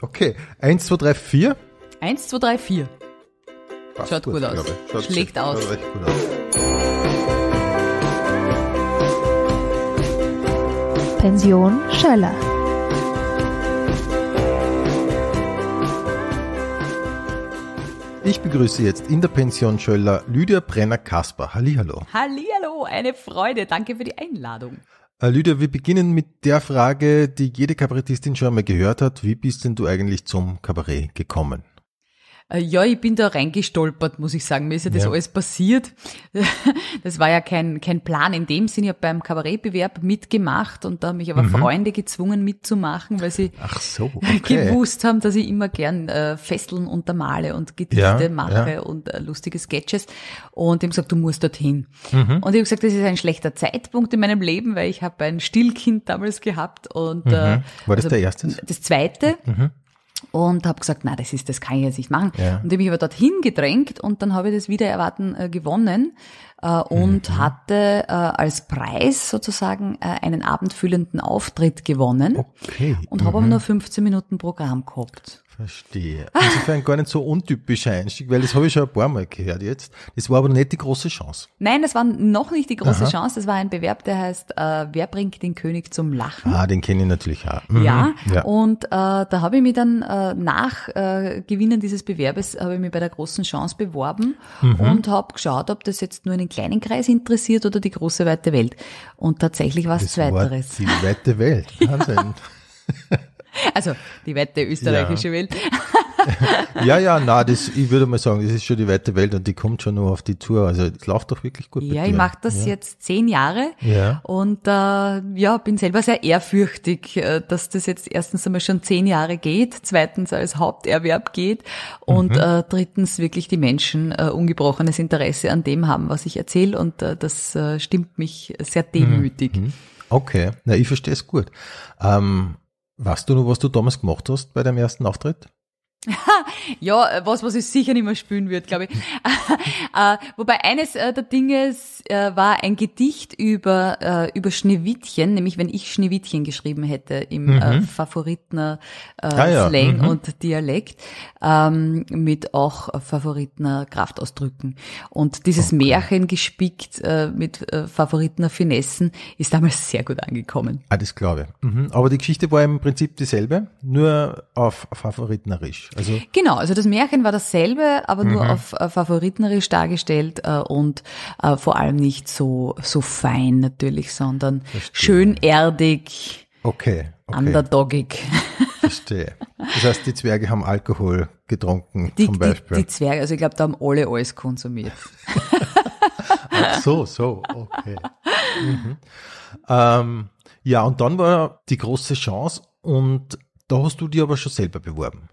Okay, 1, 2, 3, 4. 1, 2, 3, 4. Passt Schaut gut, gut aus. Schaut Schlägt aus. Schaut gut aus. Pension Schöller. Ich begrüße jetzt in der Pension Schöller Lydia Brenner-Kasper. Hallihallo. Hallihallo, eine Freude. Danke für die Einladung. Äh, Lydia, wir beginnen mit der Frage, die jede Kabarettistin schon einmal gehört hat. Wie bist denn du eigentlich zum Kabarett gekommen? Äh, ja, ich bin da reingestolpert, muss ich sagen. Mir ist ja das ja. alles passiert. Das war ja kein, kein Plan in dem Sinne. Ich habe beim Kabarettbewerb mitgemacht und da haben mich aber mhm. Freunde gezwungen mitzumachen, weil sie so, okay. gewusst haben, dass ich immer gern äh, Fesseln untermale und Gedichte ja, mache ja. und äh, lustige Sketches. Und die haben gesagt, du musst dorthin. Mhm. Und ich habe gesagt, das ist ein schlechter Zeitpunkt in meinem Leben, weil ich habe ein Stillkind damals gehabt. Und, äh, mhm. War das also, der erste? Das zweite. Mhm und habe gesagt, na, das ist das kann ich jetzt nicht machen. Ja. Und habe mich aber dorthin gedrängt und dann habe ich das Wiedererwarten äh, gewonnen äh, und mhm. hatte äh, als Preis sozusagen äh, einen abendfüllenden Auftritt gewonnen okay. und habe aber mhm. nur 15 Minuten Programm gehabt. Verstehe. Insofern gar nicht so untypischer Einstieg, weil das habe ich schon ein paar Mal gehört jetzt. Das war aber nicht die große Chance. Nein, das war noch nicht die große Aha. Chance. Das war ein Bewerb, der heißt äh, Wer bringt den König zum Lachen? Ah, den kenne ich natürlich auch. Mhm. Ja, ja, und äh, da habe ich mich dann äh, nach äh, Gewinnen dieses Bewerbes, habe ich mich bei der großen Chance beworben mhm. und habe geschaut, ob das jetzt nur einen kleinen Kreis interessiert oder die große weite Welt. Und tatsächlich war es Zweiteres. die weite Welt. Wahnsinn. Also die weite österreichische ja. Welt. ja, ja, na, das, ich würde mal sagen, das ist schon die weite Welt und die kommt schon nur auf die Tour. Also es läuft doch wirklich gut. Ja, ich mache das ja. jetzt zehn Jahre ja. und äh, ja, bin selber sehr ehrfürchtig, äh, dass das jetzt erstens einmal schon zehn Jahre geht, zweitens als Haupterwerb geht und mhm. äh, drittens wirklich die Menschen äh, ungebrochenes Interesse an dem haben, was ich erzähle und äh, das äh, stimmt mich sehr mhm. demütig. Mhm. Okay, na, ich verstehe es gut. Ähm, Weißt du nur, was du damals gemacht hast bei deinem ersten Auftritt? ja, äh, was, was ich sicher nicht mehr spielen wird, glaube ich. Äh, wobei eines äh, der Dinge war ein Gedicht über, über Schneewittchen, nämlich wenn ich Schneewittchen geschrieben hätte im mhm. Favoritner äh, ah, ja. Slang mhm. und Dialekt, ähm, mit auch Favoritner Kraftausdrücken. Und dieses okay. Märchen gespickt äh, mit Favoritner Finessen ist damals sehr gut angekommen. Ah, das glaube ich. Mhm. Aber die Geschichte war im Prinzip dieselbe, nur auf Favoritnerisch. Also genau, also das Märchen war dasselbe, aber mhm. nur auf äh, favoritnerisch dargestellt äh, und äh, vor allem nicht so, so fein natürlich, sondern schön erdig, okay, okay. underdogig. Verstehe. Das heißt, die Zwerge haben Alkohol getrunken die, zum Beispiel. Die, die Zwerge, also ich glaube, da haben alle alles konsumiert. Ach so, so, okay. Mhm. Ähm, ja, und dann war die große Chance und da hast du dich aber schon selber beworben.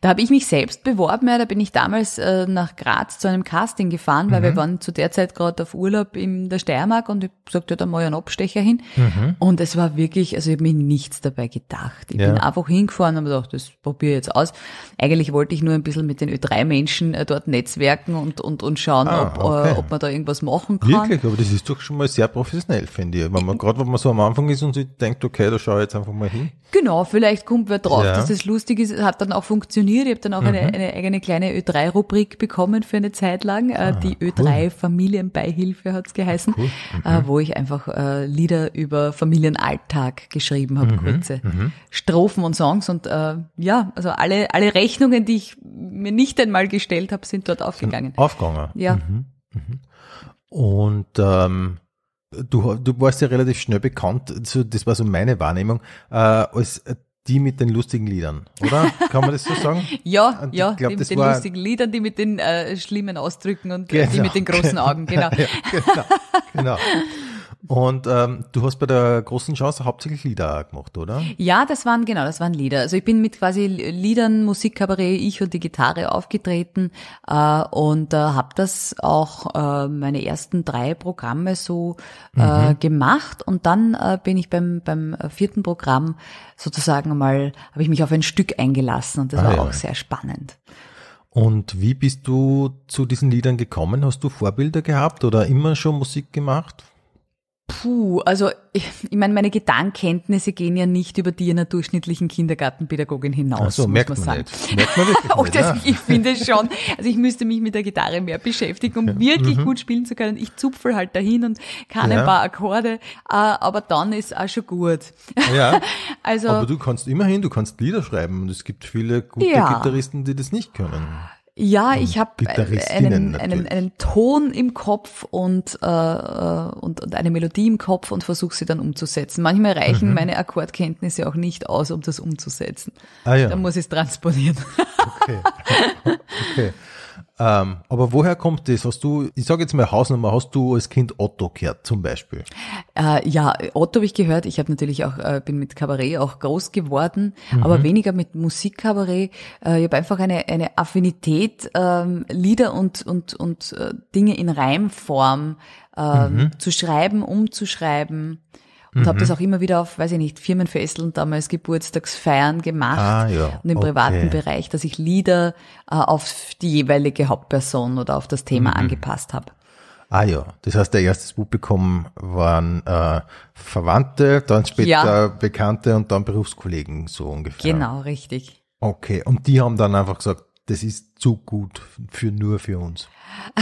Da habe ich mich selbst beworben, ja, da bin ich damals äh, nach Graz zu einem Casting gefahren, weil mhm. wir waren zu der Zeit gerade auf Urlaub in der Steiermark und ich sagte, ja, da mal einen Abstecher hin. Mhm. Und es war wirklich, also ich habe mir nichts dabei gedacht. Ich ja. bin einfach hingefahren und habe gedacht, das probiere ich jetzt aus. Eigentlich wollte ich nur ein bisschen mit den Ö3-Menschen äh, dort netzwerken und, und, und schauen, ah, ob, äh, okay. äh, ob man da irgendwas machen kann. Wirklich, aber das ist doch schon mal sehr professionell, finde ich. Wenn man gerade, wenn man so am Anfang ist und sich denkt, okay, da schaue ich jetzt einfach mal hin. Genau, vielleicht kommt wer drauf, ja. dass das lustig ist, hat dann auch funktioniert funktioniert. Ich habe dann auch mhm. eine, eine eigene kleine Ö3-Rubrik bekommen für eine Zeit lang. Äh, ah, die Ö3-Familienbeihilfe cool. es geheißen, cool. mhm. wo ich einfach äh, Lieder über Familienalltag geschrieben habe, mhm. kurze mhm. Strophen und Songs. Und äh, ja, also alle, alle Rechnungen, die ich mir nicht einmal gestellt habe, sind dort aufgegangen. Sind aufgegangen. Ja. Mhm, mhm. Und ähm Du, du warst ja relativ schnell bekannt, das war so meine Wahrnehmung, äh, als die mit den lustigen Liedern, oder? Kann man das so sagen? ja, ich ja, glaub, die mit den lustigen Liedern, die mit den äh, schlimmen Ausdrücken und äh, genau, die mit den großen Augen, genau. ja, genau, genau. Und ähm, du hast bei der großen Chance hauptsächlich Lieder gemacht, oder? Ja, das waren genau, das waren Lieder. Also ich bin mit quasi Liedern, Musikkabarett, ich und die Gitarre aufgetreten äh, und äh, habe das auch äh, meine ersten drei Programme so äh, mhm. gemacht. Und dann äh, bin ich beim, beim vierten Programm sozusagen mal, habe ich mich auf ein Stück eingelassen und das ah, war ja. auch sehr spannend. Und wie bist du zu diesen Liedern gekommen? Hast du Vorbilder gehabt oder immer schon Musik gemacht? Puh, also ich, ich meine, meine Gedankenkenntnisse gehen ja nicht über die einer durchschnittlichen Kindergartenpädagogin hinaus. Also merkt man, sagen. Nicht. merkt man Auch das, ja. ich finde schon. Also ich müsste mich mit der Gitarre mehr beschäftigen, um ja. wirklich mhm. gut spielen zu können. Ich zupfel halt dahin und kann ja. ein paar Akkorde, äh, aber dann ist auch schon gut. Ja. Also, aber du kannst immerhin, du kannst Lieder schreiben und es gibt viele gute Gitarristen, die das nicht können. Ja, ich habe äh, einen, einen, einen, Ton im Kopf und, äh, äh, und, und eine Melodie im Kopf und versuche sie dann umzusetzen. Manchmal reichen mhm. meine Akkordkenntnisse auch nicht aus, um das umzusetzen. Ah, ja. Dann muss ich es transponieren. Okay. okay. Ähm, aber woher kommt das? Hast du, ich sage jetzt mal Hausnummer, hast du als Kind Otto gehört zum Beispiel? Äh, ja, Otto habe ich gehört. Ich habe natürlich auch, äh, bin mit Kabarett auch groß geworden, mhm. aber weniger mit Musikkabarett. Äh, ich habe einfach eine, eine Affinität, ähm, Lieder und, und, und äh, Dinge in Reimform ähm, mhm. zu schreiben, umzuschreiben. Und mhm. habe das auch immer wieder auf, weiß ich nicht, Firmenfesteln damals, Geburtstagsfeiern gemacht ah, ja. und im okay. privaten Bereich, dass ich Lieder äh, auf die jeweilige Hauptperson oder auf das Thema mhm. angepasst habe. Ah ja, das heißt, der erste Publikum waren äh, Verwandte, dann später ja. Bekannte und dann Berufskollegen so ungefähr. Genau, richtig. Okay, und die haben dann einfach gesagt, das ist zu gut für nur für uns.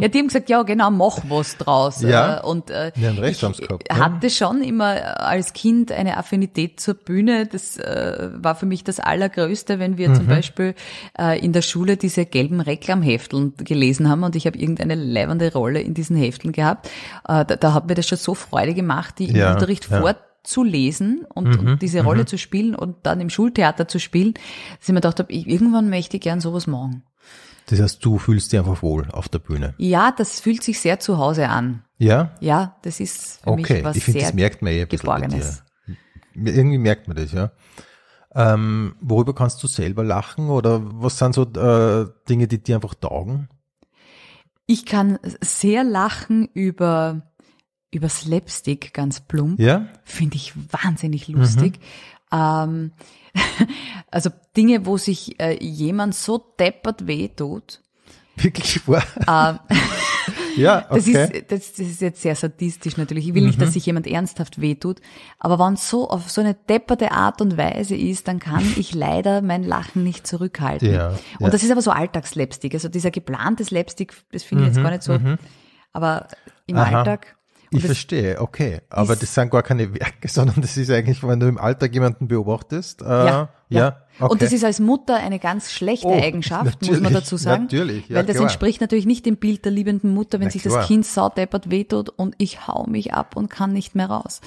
ja, die haben gesagt, ja genau, mach was draus. Äh, ja, und äh, ja, recht ich gehabt, hatte schon immer als Kind eine Affinität zur Bühne. Das äh, war für mich das Allergrößte, wenn wir mhm. zum Beispiel äh, in der Schule diese gelben Reklamhefteln gelesen haben und ich habe irgendeine leibende Rolle in diesen Hefteln gehabt. Äh, da, da hat mir das schon so Freude gemacht, die ja, im Unterricht ja. vor zu lesen und, mhm, und diese Rolle mhm. zu spielen und dann im Schultheater zu spielen, dass ich mir gedacht habe, irgendwann möchte ich gern sowas machen. Das heißt, du fühlst dich einfach wohl auf der Bühne. Ja, das fühlt sich sehr zu Hause an. Ja? Ja, das ist für okay. mich was ich find, sehr das merkt man eh ein Geborgenes. Irgendwie merkt man das, ja. Ähm, worüber kannst du selber lachen oder was sind so äh, Dinge, die dir einfach taugen? Ich kann sehr lachen über über Slapstick ganz plump. Ja. Finde ich wahnsinnig lustig. Mhm. Ähm, also Dinge, wo sich äh, jemand so deppert wehtut. Wirklich wahr. Ähm, ja, okay. Das ist, das, das, ist jetzt sehr sadistisch natürlich. Ich will mhm. nicht, dass mhm. sich jemand ernsthaft wehtut. Aber wenn es so auf so eine depperte Art und Weise ist, dann kann ich leider mein Lachen nicht zurückhalten. Ja, und ja. das ist aber so Alltagslapstick. Also dieser geplante Slapstick, das finde ich mhm, jetzt gar nicht so. Mhm. Aber im Aha. Alltag. Und ich verstehe, okay. Aber das sind gar keine Werke, sondern das ist eigentlich, wenn du im Alltag jemanden beobachtest. Äh, ja, ja. ja. Okay. Und das ist als Mutter eine ganz schlechte oh, Eigenschaft, muss man dazu sagen. Natürlich, ja, Weil das klar. entspricht natürlich nicht dem Bild der liebenden Mutter, wenn Na, sich klar. das Kind saudeppert wehtut und ich hau mich ab und kann nicht mehr raus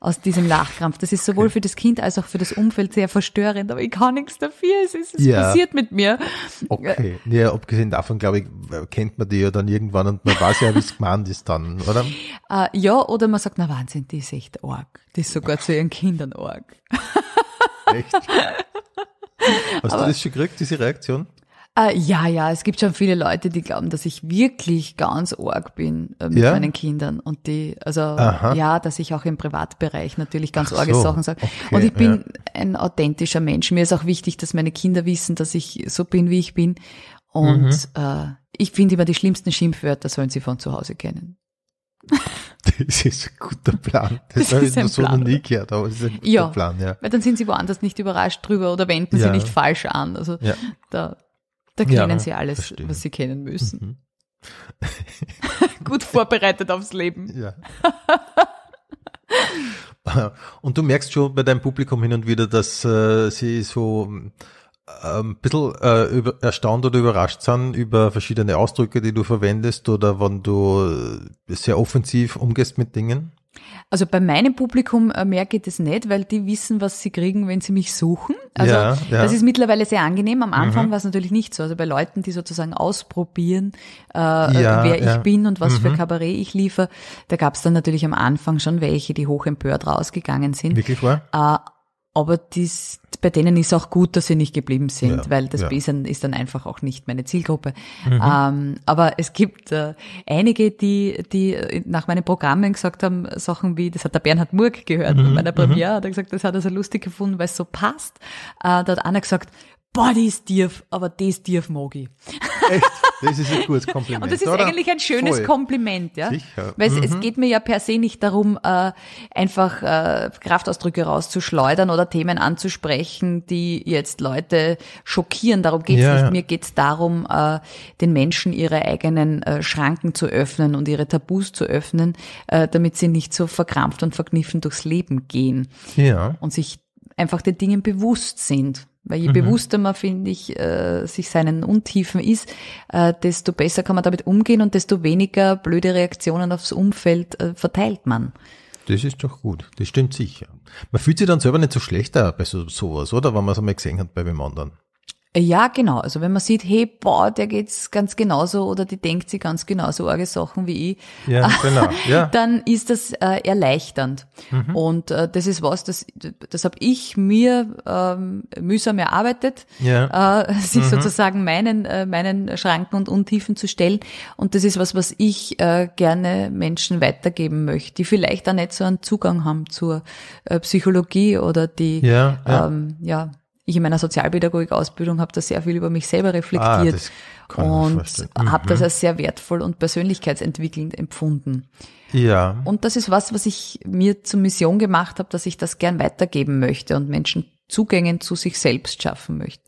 aus diesem Lachkrampf. Das ist sowohl okay. für das Kind als auch für das Umfeld sehr verstörend, aber ich kann nichts dafür, es, ist, es ja. passiert mit mir. Okay, ja, abgesehen davon, glaube ich, kennt man die ja dann irgendwann und man weiß ja, wie es gemeint ist dann, oder? Uh, ja, oder man sagt, na Wahnsinn, die ist echt arg. Die ist sogar zu ihren Kindern arg. Echt? Hast Aber, du das schon gekriegt, diese Reaktion? Äh, ja, ja, es gibt schon viele Leute, die glauben, dass ich wirklich ganz arg bin äh, mit ja? meinen Kindern und die, also Aha. ja, dass ich auch im Privatbereich natürlich ganz Ach arge so. Sachen sage. Okay, und ich bin ja. ein authentischer Mensch. Mir ist auch wichtig, dass meine Kinder wissen, dass ich so bin, wie ich bin. Und mhm. äh, ich finde immer, die schlimmsten Schimpfwörter sollen sie von zu Hause kennen. Das ist ein guter Plan. Das, das habe ich noch so noch nie gehört, aber das ist ein guter ja, Plan, ja. Weil dann sind sie woanders nicht überrascht drüber oder wenden ja. sie nicht falsch an. Also ja. da, da kennen sie alles, verstehe. was sie kennen müssen. Mhm. Gut vorbereitet aufs Leben. Ja. Und du merkst schon bei deinem Publikum hin und wieder, dass äh, sie so ein bisschen äh, über, erstaunt oder überrascht sind über verschiedene Ausdrücke, die du verwendest oder wenn du äh, sehr offensiv umgehst mit Dingen? Also bei meinem Publikum äh, merke ich das nicht, weil die wissen, was sie kriegen, wenn sie mich suchen. Also ja, ja. das ist mittlerweile sehr angenehm. Am Anfang mhm. war es natürlich nicht so. Also bei Leuten, die sozusagen ausprobieren, äh, ja, wer ich bin und was mhm. für Kabarett ich liefere, da gab es dann natürlich am Anfang schon welche, die hochempört rausgegangen sind. Wirklich wahr? Äh, aber dies, bei denen ist auch gut, dass sie nicht geblieben sind, ja, weil das ja. ist, dann, ist dann einfach auch nicht meine Zielgruppe. Mhm. Ähm, aber es gibt äh, einige, die, die äh, nach meinen Programmen gesagt haben, Sachen wie, das hat der Bernhard Murg gehört mhm. bei meiner Premiere, mhm. hat er gesagt, das hat er so lustig gefunden, weil es so passt. Äh, da hat einer gesagt, boah, das darf, aber das darf mag ich. Echt? Das ist ein gutes Kompliment. Und das ist oder? eigentlich ein schönes Voll. Kompliment, ja. Sicher. Weil mhm. es, geht mir ja per se nicht darum, äh, einfach äh, Kraftausdrücke rauszuschleudern oder Themen anzusprechen, die jetzt Leute schockieren. Darum geht's ja, nicht. Ja. Mir geht's darum, äh, den Menschen ihre eigenen äh, Schranken zu öffnen und ihre Tabus zu öffnen, äh, damit sie nicht so verkrampft und verkniffen durchs Leben gehen. Ja. Und sich einfach den Dingen bewusst sind. Weil je mhm. bewusster man, finde ich, äh, sich seinen Untiefen ist, äh, desto besser kann man damit umgehen und desto weniger blöde Reaktionen aufs Umfeld äh, verteilt man. Das ist doch gut, das stimmt sicher. Man fühlt sich dann selber nicht so schlechter bei so, sowas, oder? Wenn man es einmal gesehen hat bei dem anderen. Äh, ja, genau. Also wenn man sieht, hey, boah, der geht's ganz genauso oder die denkt sie ganz genauso arge Sachen wie ich, ja, genau. ja. dann ist das äh, erleichternd. Mhm. Und äh, das ist was, das, das habe ich mir ähm, mühsam erarbeitet, ja. äh, sich mhm. sozusagen meinen, äh, meinen Schranken und Untiefen zu stellen. Und das ist was, was ich äh, gerne Menschen weitergeben möchte, die vielleicht auch nicht so einen Zugang haben zur äh, Psychologie oder die ja. ja. Ähm, ja ich in meiner Sozialpädagogik-Ausbildung habe da sehr viel über mich selber reflektiert ah, und habe mhm. das als sehr wertvoll und persönlichkeitsentwickelnd empfunden. Ja. Und das ist was, was ich mir zur Mission gemacht habe, dass ich das gern weitergeben möchte und Menschen Zugängen zu sich selbst schaffen möchte.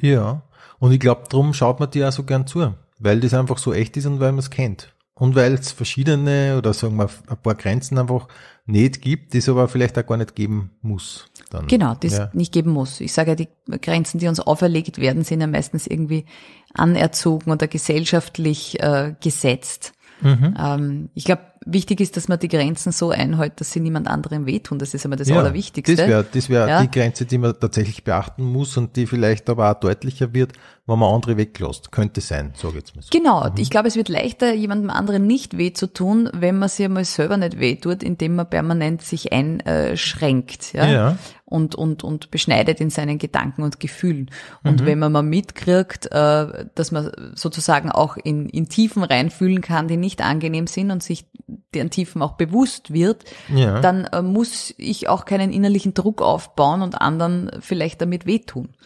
Ja. Und ich glaube, darum schaut man dir auch so gern zu, weil das einfach so echt ist und weil man es kennt. Und weil es verschiedene oder sagen wir ein paar Grenzen einfach nicht gibt, die es aber vielleicht auch gar nicht geben muss. Dann. Genau, die es ja. nicht geben muss. Ich sage ja, die Grenzen, die uns auferlegt werden, sind ja meistens irgendwie anerzogen oder gesellschaftlich äh, gesetzt. Mhm. Ähm, ich glaube, wichtig ist, dass man die Grenzen so einhält, dass sie niemand anderem wehtun. Das ist immer das ja, Allerwichtigste. Das wäre das wär ja. die Grenze, die man tatsächlich beachten muss und die vielleicht aber auch deutlicher wird, wenn man andere weglässt. Könnte sein, sage ich jetzt mal so. Genau. Mhm. Ich glaube, es wird leichter, jemandem anderen nicht weh zu tun, wenn man sich einmal selber nicht wehtut, indem man permanent sich einschränkt. Ja? ja und, und, und beschneidet in seinen Gedanken und Gefühlen. Und mhm. wenn man mal mitkriegt, äh, dass man sozusagen auch in, in Tiefen reinfühlen kann, die nicht angenehm sind und sich deren Tiefen auch bewusst wird, ja. dann äh, muss ich auch keinen innerlichen Druck aufbauen und anderen vielleicht damit wehtun.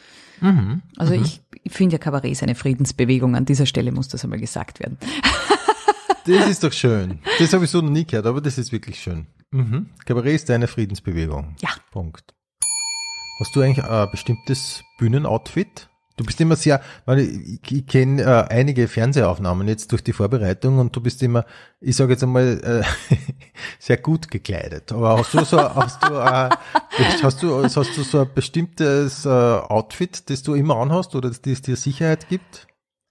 Mhm. Also mhm. ich, ich finde ja Kabarett ist eine Friedensbewegung. An dieser Stelle muss das einmal gesagt werden. Das ist doch schön. Das habe ich so noch nie gehört, aber das ist wirklich schön. Mhm. Kabarett ist eine Friedensbewegung. Ja. Punkt. Hast du eigentlich ein bestimmtes Bühnenoutfit? Du bist immer sehr, weil ich, ich kenne äh, einige Fernsehaufnahmen jetzt durch die Vorbereitung und du bist immer, ich sage jetzt einmal, äh, sehr gut gekleidet. Aber hast du so, hast du, äh, hast du, hast du so ein bestimmtes äh, Outfit, das du immer anhast oder das, das dir Sicherheit gibt?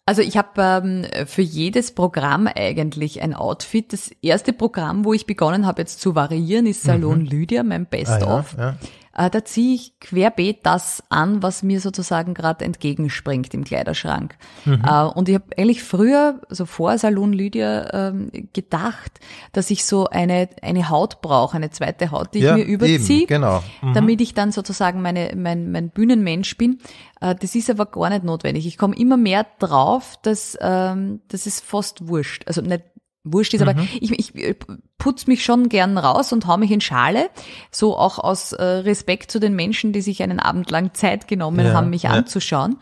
Also ich habe ähm, für jedes Programm eigentlich ein Outfit. Das erste Programm, wo ich begonnen habe jetzt zu variieren, ist mhm. Salon mhm. Lydia, mein Best-of. Ah, ja, ja. Äh, da ziehe ich querbeet das an, was mir sozusagen gerade entgegenspringt im Kleiderschrank. Mhm. Äh, und ich habe eigentlich früher, so vor Salon Lydia, äh, gedacht, dass ich so eine, eine Haut brauche, eine zweite Haut, die ja, ich mir überziehe, eben, genau. mhm. damit ich dann sozusagen meine, mein, mein Bühnenmensch bin. Äh, das ist aber gar nicht notwendig. Ich komme immer mehr drauf, dass, ähm, das ist fast wurscht. Also nicht wurscht ist, mhm. aber ich, ich äh, putz mich schon gern raus und hau mich in Schale, so auch aus äh, Respekt zu den Menschen, die sich einen Abend lang Zeit genommen ja, haben, mich ja. anzuschauen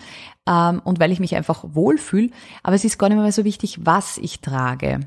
ähm, und weil ich mich einfach wohlfühle. Aber es ist gar nicht mehr so wichtig, was ich trage,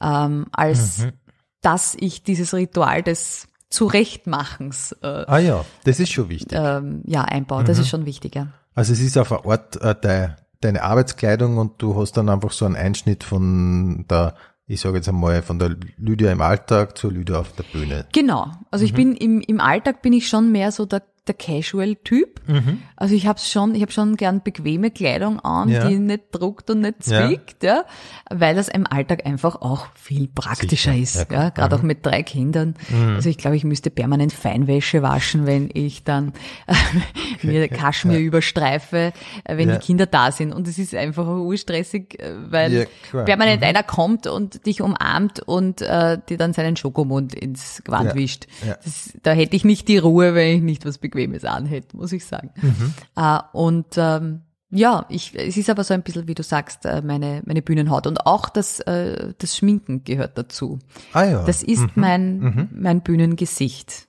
ähm, als mhm. dass ich dieses Ritual des Zurechtmachens. Äh, ah ja, das ist schon wichtig. Ähm, ja, Einbau, mhm. das ist mhm. schon wichtig, ja. Also es ist auf ein Ort äh, deine Arbeitskleidung und du hast dann einfach so einen Einschnitt von der ich sage jetzt einmal, von der Lydia im Alltag zur Lydia auf der Bühne. Genau. Also mhm. ich bin im, im Alltag bin ich schon mehr so der der Casual-Typ. Mhm. Also ich habe schon, ich habe schon gern bequeme Kleidung an, ja. die nicht druckt und nicht zwickt, ja. ja. weil das im Alltag einfach auch viel praktischer Sicher. ist, ja, ja gerade mhm. auch mit drei Kindern. Mhm. Also ich glaube, ich müsste permanent Feinwäsche waschen, wenn ich dann okay, mir Kaschmir okay. überstreife, äh, wenn die Kinder da sind. Und es ist einfach urstressig, äh, weil permanent mhm. einer kommt und dich umarmt und äh, dir dann seinen Schokomund ins Gewand wischt. Das, da hätte ich nicht die Ruhe, wenn ich nicht was bekomme es anhält, muss ich sagen. Mhm. Äh, und ähm, ja, ich, es ist aber so ein bisschen, wie du sagst, äh, meine, meine Bühnenhaut. Und auch das, äh, das Schminken gehört dazu. Ah ja. Das ist mhm. mein, mhm. mein Bühnengesicht.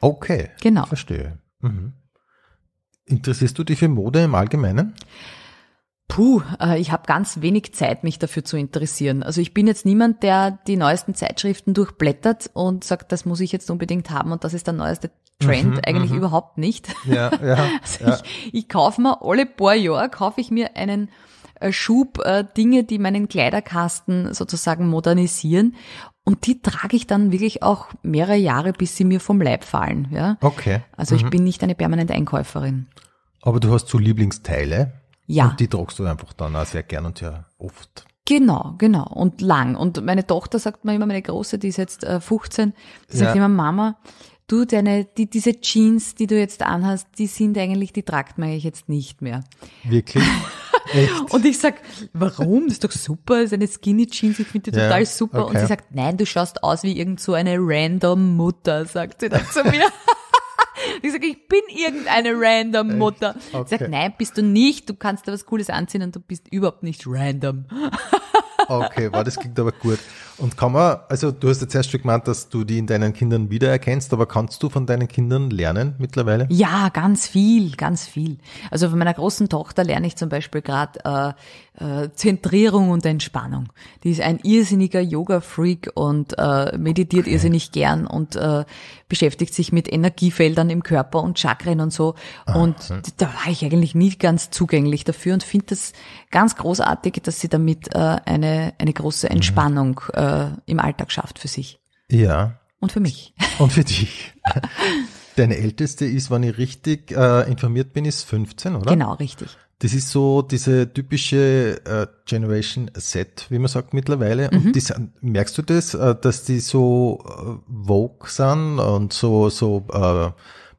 Okay. Genau. Verstehe. Mhm. Interessierst du dich für Mode im Allgemeinen? Puh, äh, ich habe ganz wenig Zeit, mich dafür zu interessieren. Also ich bin jetzt niemand, der die neuesten Zeitschriften durchblättert und sagt, das muss ich jetzt unbedingt haben und das ist der neueste Trend, mhm, eigentlich mhm. überhaupt nicht. Ja, ja, also ja. Ich, ich kaufe mir alle paar Jahre, kaufe ich mir einen äh, Schub äh, Dinge, die meinen Kleiderkasten sozusagen modernisieren. Und die trage ich dann wirklich auch mehrere Jahre, bis sie mir vom Leib fallen. Ja? Okay. Also mhm. ich bin nicht eine permanente Einkäuferin. Aber du hast so Lieblingsteile. Ja. Und die tragst du einfach dann auch sehr gern und ja oft. Genau, genau. Und lang. Und meine Tochter sagt mir immer, meine Große, die ist jetzt 15, äh, die sagt ja. immer, Mama, du, deine, die, diese Jeans, die du jetzt anhast, die sind eigentlich, die tragt man eigentlich jetzt nicht mehr. Wirklich? Echt? und ich sag, warum? Das ist doch super, das ist eine Skinny Jeans, ich finde die ja, total super. Okay. Und sie sagt, nein, du schaust aus wie irgend so eine random Mutter, sagt sie dann zu mir. ich sage, ich bin irgendeine random Mutter. Okay. Sie sagt, nein, bist du nicht, du kannst da was Cooles anziehen und du bist überhaupt nicht random. okay, war wow, das klingt aber gut. Und kann man, also du hast jetzt erst schon gemeint, dass du die in deinen Kindern wiedererkennst, aber kannst du von deinen Kindern lernen mittlerweile? Ja, ganz viel, ganz viel. Also von meiner großen Tochter lerne ich zum Beispiel gerade äh, äh, Zentrierung und Entspannung. Die ist ein irrsinniger Yoga-Freak und äh, meditiert okay. irrsinnig gern und äh, beschäftigt sich mit Energiefeldern im Körper und Chakren und so. Ah, und hm. da war ich eigentlich nie ganz zugänglich dafür und finde das ganz großartig, dass sie damit äh, eine, eine große mhm. Entspannung mhm äh, im Alltag schafft für sich. Ja. Und für mich. Und für dich. Deine älteste ist, wenn ich richtig äh, informiert bin, ist 15, oder? Genau, richtig. Das ist so diese typische äh, Generation Z, wie man sagt mittlerweile. Mhm. Und die, merkst du das, äh, dass die so äh, vogue sind und so, so äh,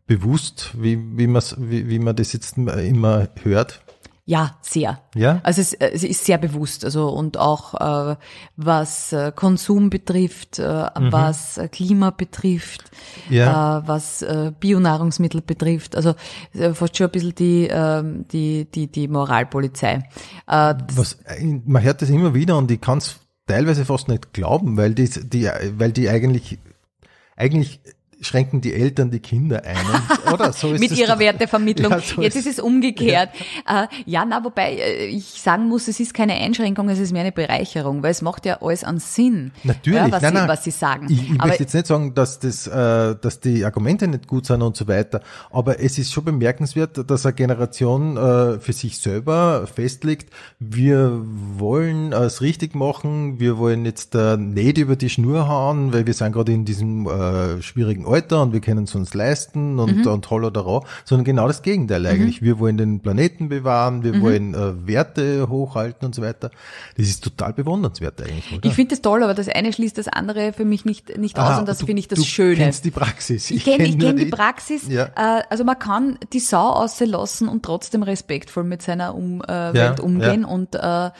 bewusst, wie, wie, wie, wie man das jetzt immer hört? Ja, sehr. Ja? Also es, es ist sehr bewusst. Also und auch äh, was äh, Konsum betrifft, äh, mhm. was äh, Klima betrifft, ja. äh, was äh, Bionahrungsmittel betrifft. Also äh, fast schon ein bisschen die, äh, die, die, die Moralpolizei. Äh, was, man hört das immer wieder und ich kann es teilweise fast nicht glauben, weil die, die, weil die eigentlich eigentlich schränken die Eltern die Kinder ein, und, oder? So ist Mit ihrer doch. Wertevermittlung. Ja, so Jetzt ist es umgekehrt. Ja. Äh, ja, na, wobei äh, ich sagen muss, es ist keine Einschränkung, es ist mehr eine Bereicherung, weil es macht ja alles an Sinn. Natürlich, ja, was, nein, sie, was sie sagen. Ich, ich möchte jetzt nicht sagen, dass, das, äh, dass die Argumente nicht gut sind und so weiter, aber es ist schon bemerkenswert, dass eine Generation äh, für sich selber festlegt, wir wollen es richtig machen, wir wollen jetzt äh, nicht über die Schnur hauen, weil wir sind gerade in diesem äh, schwierigen Alter Alter und wir können es uns leisten und, mhm. und holla da rau, sondern genau das Gegenteil mhm. eigentlich. Mhm. Wir wollen den Planeten bewahren, wir mhm. wollen äh, Werte hochhalten und so weiter. Das ist total bewundernswert eigentlich, oder? Ich finde das toll, aber das eine schließt das andere für mich nicht, nicht Aha, aus und das finde ich das du Schöne. Du kennst die Praxis. Ich, ich kenne kenn die, die Praxis. Ja. Äh, also man kann die Sau auslassen und trotzdem respektvoll mit seiner um, äh, ja, Welt umgehen ja. und äh,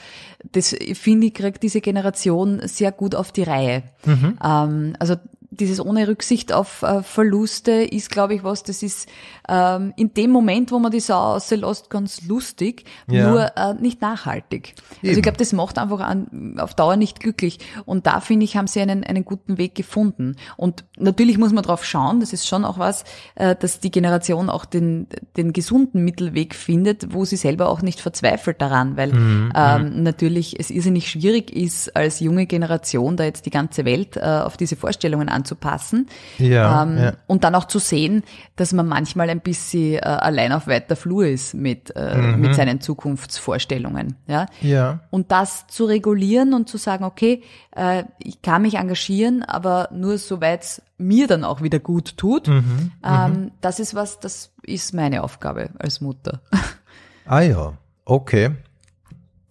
das finde ich, kriegt diese Generation sehr gut auf die Reihe. Mhm. Ähm, also dieses ohne Rücksicht auf äh, Verluste ist, glaube ich, was, das ist ähm, in dem Moment, wo man die Sau auslässt, ganz lustig, ja. nur äh, nicht nachhaltig. Eben. Also ich glaube, das macht einfach an, auf Dauer nicht glücklich. Und da finde ich, haben sie einen, einen guten Weg gefunden. Und natürlich muss man drauf schauen, das ist schon auch was, äh, dass die Generation auch den, den gesunden Mittelweg findet, wo sie selber auch nicht verzweifelt daran, weil mhm. ähm, mhm. natürlich es irrsinnig schwierig ist, als junge Generation da jetzt die ganze Welt äh, auf diese Vorstellungen anzupassen. Ja, ähm, ja. Und dann auch zu sehen, dass man manchmal ein ein bisschen äh, allein auf weiter Flur ist mit, äh, mhm. mit seinen Zukunftsvorstellungen. Ja? ja. Und das zu regulieren und zu sagen, okay, äh, ich kann mich engagieren, aber nur soweit es mir dann auch wieder gut tut, mhm. mhm. Ähm, das ist was, das ist meine Aufgabe als Mutter. Ah ja, okay.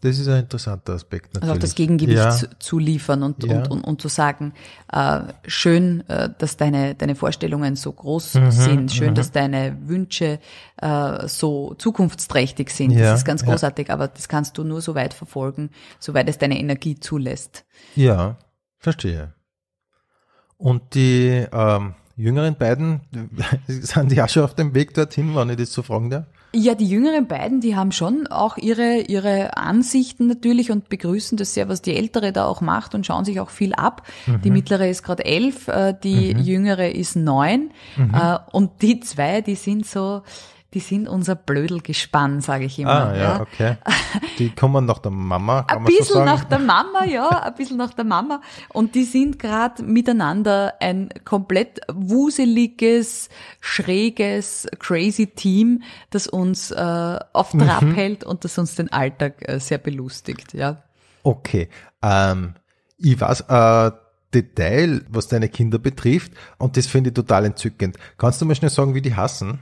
Das ist ein interessanter Aspekt natürlich. Also auch das Gegengewicht ja. zu, zu, liefern und, ja. und, und, und, zu sagen, äh, schön, äh, dass deine, deine Vorstellungen so groß mhm. sind, schön, mhm. dass deine Wünsche äh, so zukunftsträchtig sind. Ja. Das ist ganz großartig, aber das kannst du nur so weit verfolgen, soweit es deine Energie zulässt. Ja, verstehe. Und die ähm, jüngeren beiden, sind die auch schon auf dem Weg dorthin, wenn ich das so fragen darf? Ja, die jüngeren beiden, die haben schon auch ihre, ihre Ansichten natürlich und begrüßen das sehr, was die ältere da auch macht und schauen sich auch viel ab. Mhm. Die mittlere ist gerade elf, äh, die mhm. jüngere ist neun. Mhm. Äh, und die zwei, die sind so, die sind unser Blödelgespann, sage ich immer. Ah, ja, ja, okay. Die kommen nach der Mama, kann Ein bisschen so nach der Mama, ja, ein bisschen nach der Mama. Und die sind gerade miteinander ein komplett wuseliges, schräges, crazy Team, das uns äh, auf mhm. Trab mhm. hält und das uns den Alltag äh, sehr belustigt, ja. Okay. Ähm, ich weiß, äh, Detail, was deine Kinder betrifft. Und das finde ich total entzückend. Kannst du mal schnell sagen, wie die hassen?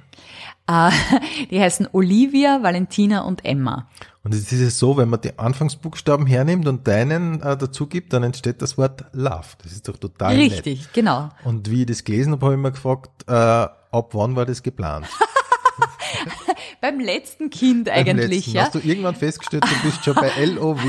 Uh, ah, die heißen Olivia, Valentina und Emma. Und es ist es so, wenn man die Anfangsbuchstaben hernimmt und deinen äh, dazu gibt, dann entsteht das Wort Love. Das ist doch total Richtig, nett. genau. Und wie ich das gelesen habe, habe ich mir gefragt, äh, ab wann war das geplant? Beim letzten Kind eigentlich. Letzten. Ja? Hast du irgendwann festgestellt, du bist schon bei LOV?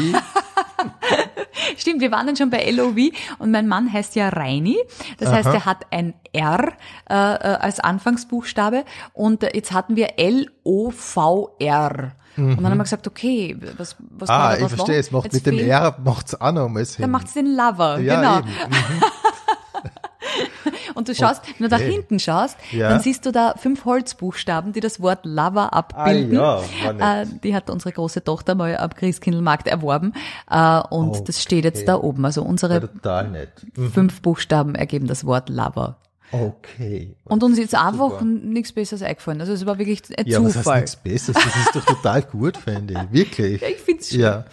Stimmt, wir waren dann schon bei LOV und mein Mann heißt ja Reini. Das Aha. heißt, er hat ein R äh, äh als Anfangsbuchstabe und äh, jetzt hatten wir L-O-V-R. Und dann haben mhm. wir gesagt, okay, was, was Ah, ich verstehe, es macht mit dem R macht es auch noch mal Sinn. Dann macht es den Lover, ja, genau. Mhm. und du schaust, okay. wenn du nach hinten schaust, ja. dann siehst du da fünf Holzbuchstaben, die das Wort Lover abbilden. Ah, ja, äh, die hat unsere große Tochter mal am Christkindlmarkt erworben äh, und okay. das steht jetzt da oben. Also unsere mhm. fünf Buchstaben ergeben das Wort Lover. Okay. Und uns ist einfach nichts Besseres eingefallen. Also es war wirklich ein ja, Zufall. Ja, nichts Besseres? Das ist doch total gut, finde ich. Wirklich. Ja, ich finde es schön. Ja.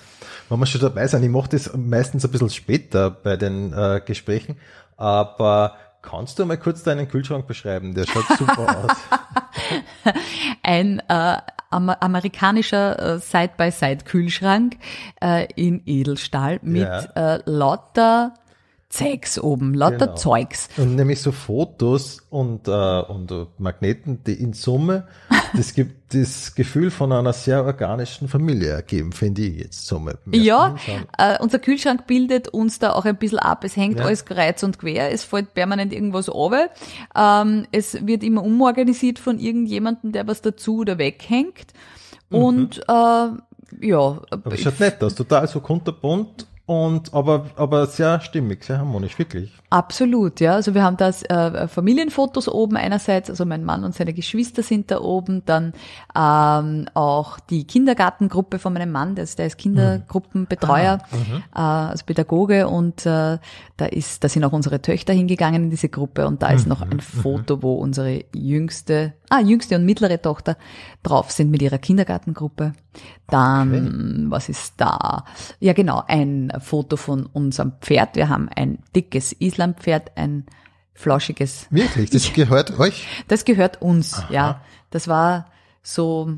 Wenn wir schon dabei sind, ich mache das meistens ein bisschen später bei den äh, Gesprächen, aber Kannst du mal kurz deinen Kühlschrank beschreiben? Der schaut super aus. Ein äh, amer amerikanischer äh, Side-by-Side-Kühlschrank äh, in Edelstahl mit ja. äh, lauter Zeugs oben, lauter genau. Zeugs. Und nämlich so Fotos und, äh, und Magneten, die in Summe, das gibt das Gefühl von einer sehr organischen Familie ergeben, finde ich jetzt Summe. Ja, äh, unser Kühlschrank bildet uns da auch ein bisschen ab. Es hängt ja. alles kreuz und quer, es fällt permanent irgendwas runter. Ähm, es wird immer umorganisiert von irgendjemandem, der was dazu oder weghängt. Mhm. Und mhm. äh, ja. Aber es schaut nett aus, total so kunterbunt und aber, aber sehr stimmig, sehr harmonisch, wirklich. Absolut, ja. Also wir haben das äh, Familienfotos oben einerseits, also mein Mann und seine Geschwister sind da oben, dann ähm, auch die Kindergartengruppe von meinem Mann, der ist, der ist Kindergruppenbetreuer, mhm. äh, also Pädagoge und äh, da ist, da sind auch unsere Töchter hingegangen in diese Gruppe und da ist mhm. noch ein mhm. Foto, wo unsere jüngste, ah, jüngste und mittlere Tochter drauf sind mit ihrer Kindergartengruppe. Dann, okay. was ist da? Ja genau, ein Foto von unserem Pferd. Wir haben ein dickes Islandpferd, ein flauschiges. Wirklich? Das gehört euch? Das gehört uns, Aha. ja. Das war so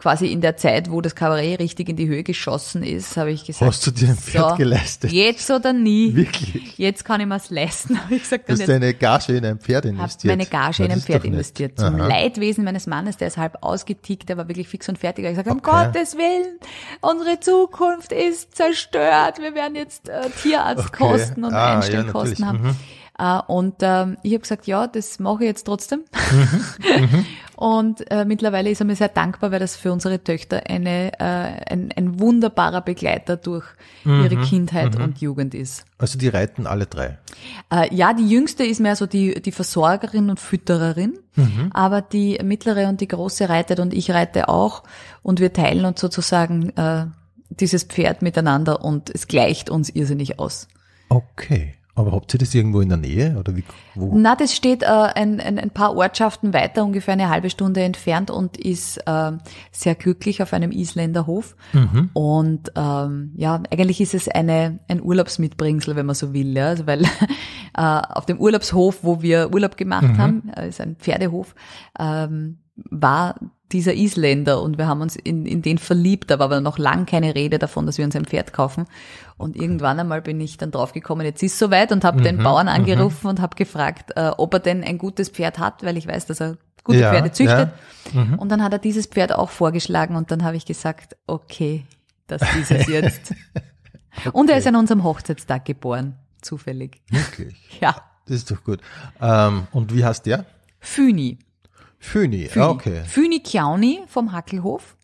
quasi in der Zeit, wo das Kabarett richtig in die Höhe geschossen ist, habe ich gesagt. Hast du dir ein Pferd so, geleistet? Jetzt oder nie. Wirklich? Jetzt kann ich mir es leisten, habe ich gesagt. Hast du eine Gage in ein Pferd investiert? Habe meine Gage in ein Pferd investiert. Zum Aha. Leidwesen meines Mannes, der ist halb ausgetickt, der war wirklich fix und fertig. Ich gesagt, okay. um Gottes Willen, unsere Zukunft ist zerstört. Wir werden jetzt äh, Tierarztkosten okay. und ah, Einstellkosten ja, haben. Mhm. Uh, und ähm, ich habe gesagt, ja, das mache ich jetzt trotzdem. Mhm. Mhm. Mhm. Und äh, mittlerweile ist er mir sehr dankbar, weil das für unsere Töchter eine, äh, ein, ein wunderbarer Begleiter durch mhm. ihre Kindheit mhm. und Jugend ist. Also die reiten alle drei? Äh, ja, die jüngste ist mehr so die, die Versorgerin und Füttererin, mhm. aber die mittlere und die große reitet und ich reite auch und wir teilen uns sozusagen äh, dieses Pferd miteinander und es gleicht uns irrsinnig aus. Okay. Aber habt ihr das irgendwo in der Nähe? Oder wie, wo? Na, das steht äh, ein, ein, ein, paar Ortschaften weiter, ungefähr eine halbe Stunde entfernt und ist äh, sehr glücklich auf einem Isländerhof. Mhm. Und ähm, ja, eigentlich ist es eine, ein Urlaubsmitbringsel, wenn man so will. Ja? Also, weil äh, auf dem Urlaubshof, wo wir Urlaub gemacht mhm. haben, äh, ist ein Pferdehof, ähm, war dieser Isländer und wir haben uns in, in den verliebt, da war aber noch lang keine Rede davon, dass wir uns ein Pferd kaufen. Und irgendwann einmal bin ich dann draufgekommen, jetzt ist es soweit und habe mhm, den Bauern mhm. angerufen mhm. und habe gefragt, äh, ob er denn ein gutes Pferd hat, weil ich weiß, dass er gute ja, Pferde züchtet. Ja. Mhm. Und dann hat er dieses Pferd auch vorgeschlagen und dann habe ich gesagt, okay, das ist es jetzt. okay. Und er ist an unserem Hochzeitstag geboren, zufällig. Wirklich? Ja. Das ist doch gut. Ähm, und wie heißt der? Füni. Füni, ah, Füni. okay. Füni Kiauni vom Hackelhof.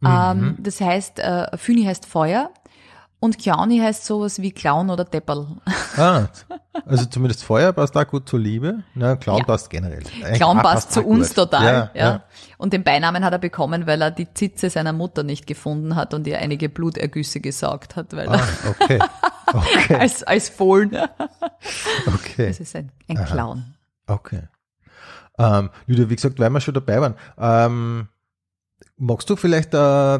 Mhm. Ähm, das heißt, äh, Füni heißt Feuer und Kiauni heißt sowas wie Clown oder Depperl. Ah, also zumindest Feuer passt da gut zur Liebe. Na, Clown ja. passt generell. Eigentlich Clown passt, zu uns gut. total. Ja, ja. Und den Beinamen hat er bekommen, weil er die Zitze seiner Mutter nicht gefunden hat und ihr einige Blutergüsse gesaugt hat. Weil ah, okay. okay. als, als Fohlen. Okay. Das ist ein, ein Clown. Okay. Ähm, Julia, wie gesagt, weil wir schon dabei waren, ähm, magst du vielleicht äh,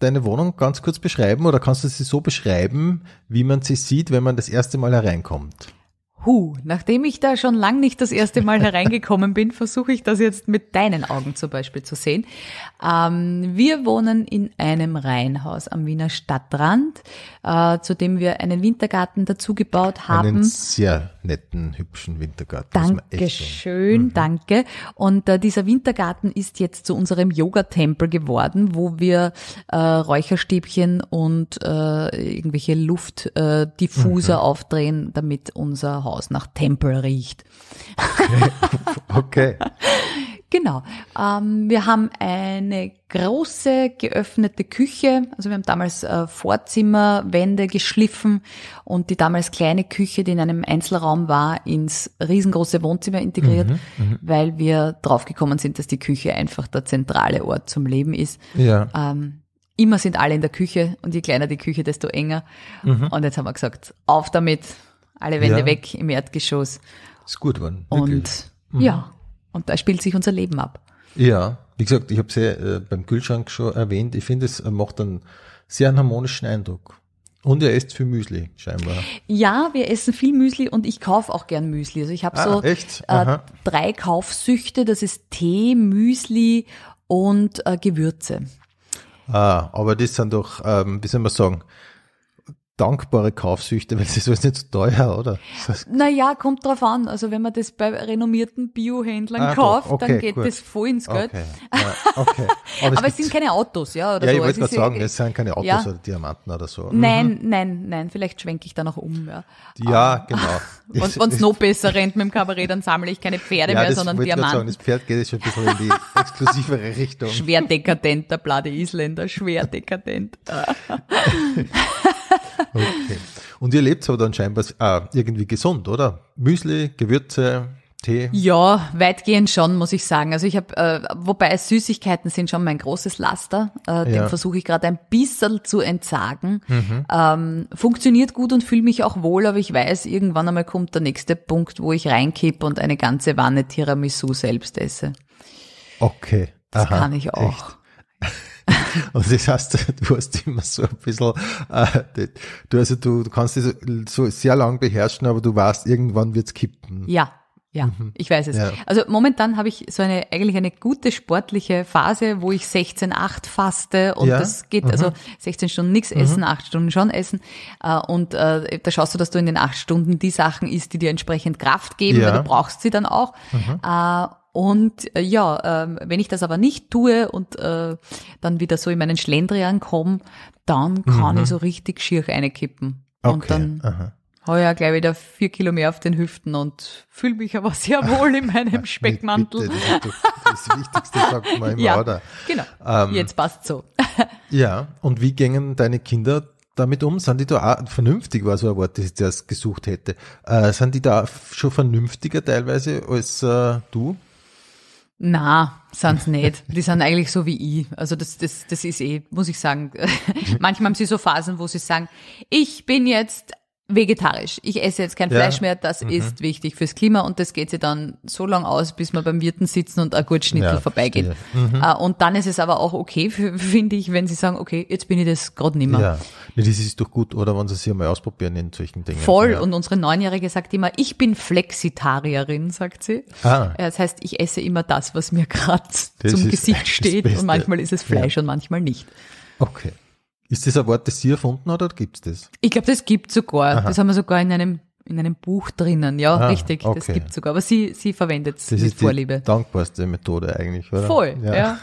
deine Wohnung ganz kurz beschreiben oder kannst du sie so beschreiben, wie man sie sieht, wenn man das erste Mal hereinkommt? Huh, nachdem ich da schon lang nicht das erste Mal hereingekommen bin, versuche ich das jetzt mit deinen Augen zum Beispiel zu sehen. Ähm, wir wohnen in einem Reihenhaus am Wiener Stadtrand, äh, zu dem wir einen Wintergarten dazugebaut haben. Einen sehr netten, hübschen Wintergarten. Dankeschön, mhm. danke. Und äh, dieser Wintergarten ist jetzt zu unserem Yoga-Tempel geworden, wo wir äh, Räucherstäbchen und äh, irgendwelche Luftdiffuser mhm. aufdrehen, damit unser Haus nach Tempel riecht. okay. okay. Genau. Ähm, wir haben eine große geöffnete Küche. Also wir haben damals äh, Vorzimmerwände geschliffen und die damals kleine Küche, die in einem Einzelraum war, ins riesengroße Wohnzimmer integriert, mhm, mhm, weil wir draufgekommen sind, dass die Küche einfach der zentrale Ort zum Leben ist. Ja. Ähm, immer sind alle in der Küche und je kleiner die Küche, desto enger. Mhm. Und jetzt haben wir gesagt, auf damit, alle Wände ja. weg im Erdgeschoss. Ist gut, geworden. Und mhm. ja, und da spielt sich unser Leben ab. Ja, wie gesagt, ich habe es ja äh, beim Kühlschrank schon erwähnt. Ich finde, es macht einen sehr einen harmonischen Eindruck. Und ihr esst viel Müsli, scheinbar. Ja, wir essen viel Müsli und ich kaufe auch gern Müsli. Also ich habe ah, so äh, drei Kaufsüchte. Das ist Tee, Müsli und äh, Gewürze. Ah, aber das sind doch, ähm, wie soll man sagen, dankbare Kaufsüchte, weil das ist nicht zu teuer, oder? Naja, kommt drauf an. Also wenn man das bei renommierten Biohändlern ah, kauft, okay, dann geht gut. das voll ins Geld. Okay, ja, okay. Aber, aber, es, sind keine Autos, ja? Oder ja, so. ich wollte gerade sagen, es sind keine Autos ja. oder Diamanten oder so. Nein, mhm. nein, nein, vielleicht schwenke ich da noch um. Ja, ja ah. genau. Und wenn es noch besser rennt mit dem Kabarett, dann sammle ich keine Pferde mehr, sondern Diamanten. Sagen, das Pferd geht jetzt schon ein bisschen in die exklusivere Richtung. Schwer dekadent, der blade Isländer, schwer dekadent. Okay. Und ihr lebt aber dann scheinbar ah, irgendwie gesund, oder? Müsli, Gewürze, Tee? Ja, weitgehend schon, muss ich sagen. Also ich habe, äh, wobei Süßigkeiten sind schon mein großes Laster. Äh, dem ja. versuche ich gerade ein bisschen zu entsagen. Mhm. Ähm, funktioniert gut und fühle mich auch wohl, aber ich weiß, irgendwann einmal kommt der nächste Punkt, wo ich reinkippe und eine ganze Wanne Tiramisu selbst esse. Okay. Das Aha, kann ich auch. Echt? Also das heißt, du hast immer so ein bisschen, äh, du, also du, du kannst das so sehr lang beherrschen, aber du weißt, irgendwann wird's kippen. Ja. Ja, mhm. ich weiß es. Ja. Also momentan habe ich so eine eigentlich eine gute sportliche Phase, wo ich 16-8 faste und ja. das geht also mhm. also 16 Stunden nichts mhm. essen, mhm. 8 Stunden schon essen äh, und äh, da schaust du, dass du in den 8 Stunden die Sachen isst, die dir entsprechend Kraft geben, ja. weil du brauchst sie dann auch. Mhm. Äh, und äh, ja, äh, wenn ich das aber nicht tue und äh, dann wieder so in meinen Schlendrian komme, dann kann mhm. ich so richtig schier eine kippen. Okay. Und dann Aha. habe ich ja gleich wieder vier Kilo mehr auf den Hüften und fühle mich aber sehr wohl in meinem Speckmantel. Bitte, das, das Wichtigste sagt man immer, ja, oder? Genau. Ähm, Jetzt passt so. ja, und wie gängen deine Kinder damit um? Sind die da auch vernünftig, war so ein Wort, das ich zuerst gesucht hätte. Äh, sind die da schon vernünftiger teilweise als äh, du? Na, sind's nicht. Die sind eigentlich so wie ich. Also das, das, das ist eh, muss ich sagen. Manchmal haben sie so Phasen, wo sie sagen, ich bin jetzt vegetarisch. Ich esse jetzt kein ja. Fleisch mehr, das mhm. ist wichtig fürs Klima und das geht sie dann so lang aus, bis man beim Wirten sitzen und ein Gurtschnittel ja, vorbeigeht. Mhm. Äh, und dann ist es aber auch okay, finde ich, wenn sie sagen, okay, jetzt bin ich das gerade nicht mehr. Ja, nee, das ist doch gut, oder wenn sie sich einmal ausprobieren in solchen Dingen. Voll. Ja. Und unsere Neunjährige sagt immer, ich bin Flexitarierin, sagt sie. Ah. Das heißt, ich esse immer das, was mir gerade zum Gesicht steht und manchmal ist es Fleisch und manchmal nicht. Okay. Ist das ein Wort, das Sie erfunden hat, oder gibt es das? Ich glaube, das gibt sogar. Aha. Das haben wir sogar in einem, in einem Buch drinnen. Ja, ah, richtig, okay. das gibt sogar. Aber Sie, Sie verwendet es mit Vorliebe. Das ist Die dankbarste Methode eigentlich, oder? Voll, ja. ja.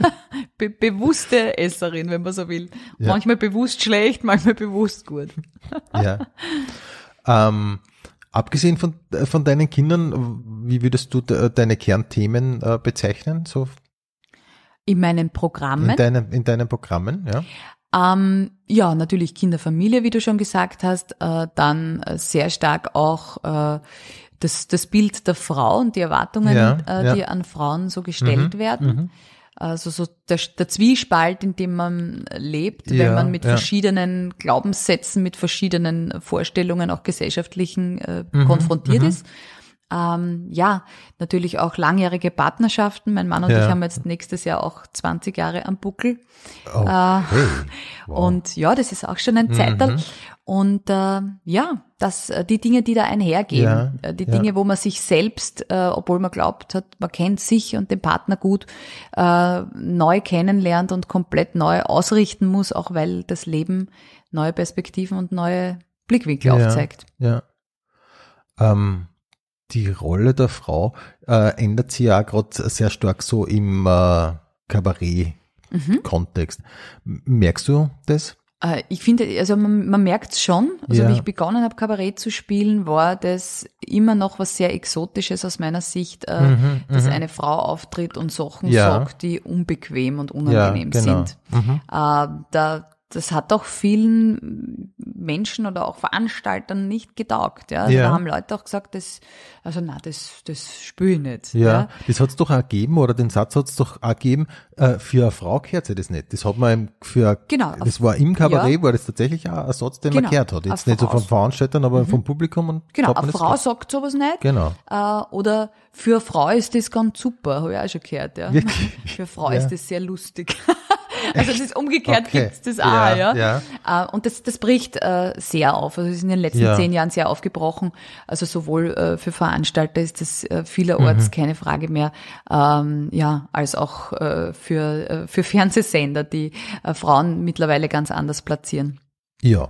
Be bewusste Esserin, wenn man so will. Ja. Manchmal bewusst schlecht, manchmal bewusst gut. ja. Ähm, abgesehen von, äh, von deinen Kindern, wie würdest du de, äh, deine Kernthemen äh, bezeichnen? So in meinen Programmen? In, deine, in deinen Programmen, ja. Ähm, ja, natürlich Kinderfamilie, wie du schon gesagt hast, äh, dann äh, sehr stark auch äh, das, das Bild der Frau und die Erwartungen, ja, äh, ja. die an Frauen so gestellt mhm, werden. Mhm. Also so der, der, Zwiespalt, in dem man lebt, ja, wenn man mit verschiedenen Glaubenssätzen, mit verschiedenen Vorstellungen, auch gesellschaftlichen, äh, mhm, konfrontiert mhm. ist ähm, ja, natürlich auch langjährige Partnerschaften. Mein Mann und ja. ich haben jetzt nächstes Jahr auch 20 Jahre am Buckel. Oh, okay. Äh, wow. Und ja, das ist auch schon ein Zeitalter. Mhm. Und äh, ja, das, äh, die Dinge, die da einhergehen, ja, äh, die ja. Dinge, wo man sich selbst, äh, obwohl man glaubt hat, man kennt sich und den Partner gut, äh, neu kennenlernt und komplett neu ausrichten muss, auch weil das Leben neue Perspektiven und neue Blickwinkel aufzeigt. Ja. Ähm die Rolle der Frau äh, ändert sich ja gerade sehr stark so im äh, Kabarett-Kontext. Mhm. Merkst du das? Äh, ich finde, also man, man merkt es schon. Also ja. wie ich begonnen habe, Kabarett zu spielen, war das immer noch was sehr Exotisches aus meiner Sicht, äh, mhm, dass mhm. eine Frau auftritt und Sachen ja. sagt, die unbequem und unangenehm ja, genau. sind. Mhm. Äh, da das hat auch vielen Menschen oder auch Veranstaltern nicht getaugt. Ja? Also ja. Da haben Leute auch gesagt, das, also na, das, das spüre ich nicht. Ja, ja. das hat's doch auch gegeben, oder den Satz hat's doch auch gegeben, äh, für eine Frau gehört das nicht. Das hat man für, genau, das war im Kabarett, ja. war das tatsächlich auch ein Satz, den genau, man gehört hat. Jetzt nicht Frau so von Veranstaltern, aber mhm. vom Publikum. und Genau, eine Frau gehört. sagt sowas nicht. Genau. Äh, oder für eine Frau ist das ganz super, habe ich auch schon gehört. Ja. für eine Frau ja. ist das sehr lustig. Also es ist umgekehrt okay. gibt's das A, ja. ja. ja. Äh, und das, das bricht äh, sehr auf. Also es ist in den letzten ja. zehn Jahren sehr aufgebrochen. Also sowohl äh, für Veranstalter ist das äh, vielerorts mhm. keine Frage mehr, ähm, ja, als auch äh, für, äh, für Fernsehsender, die Frauen mittlerweile ganz anders platzieren. Ja,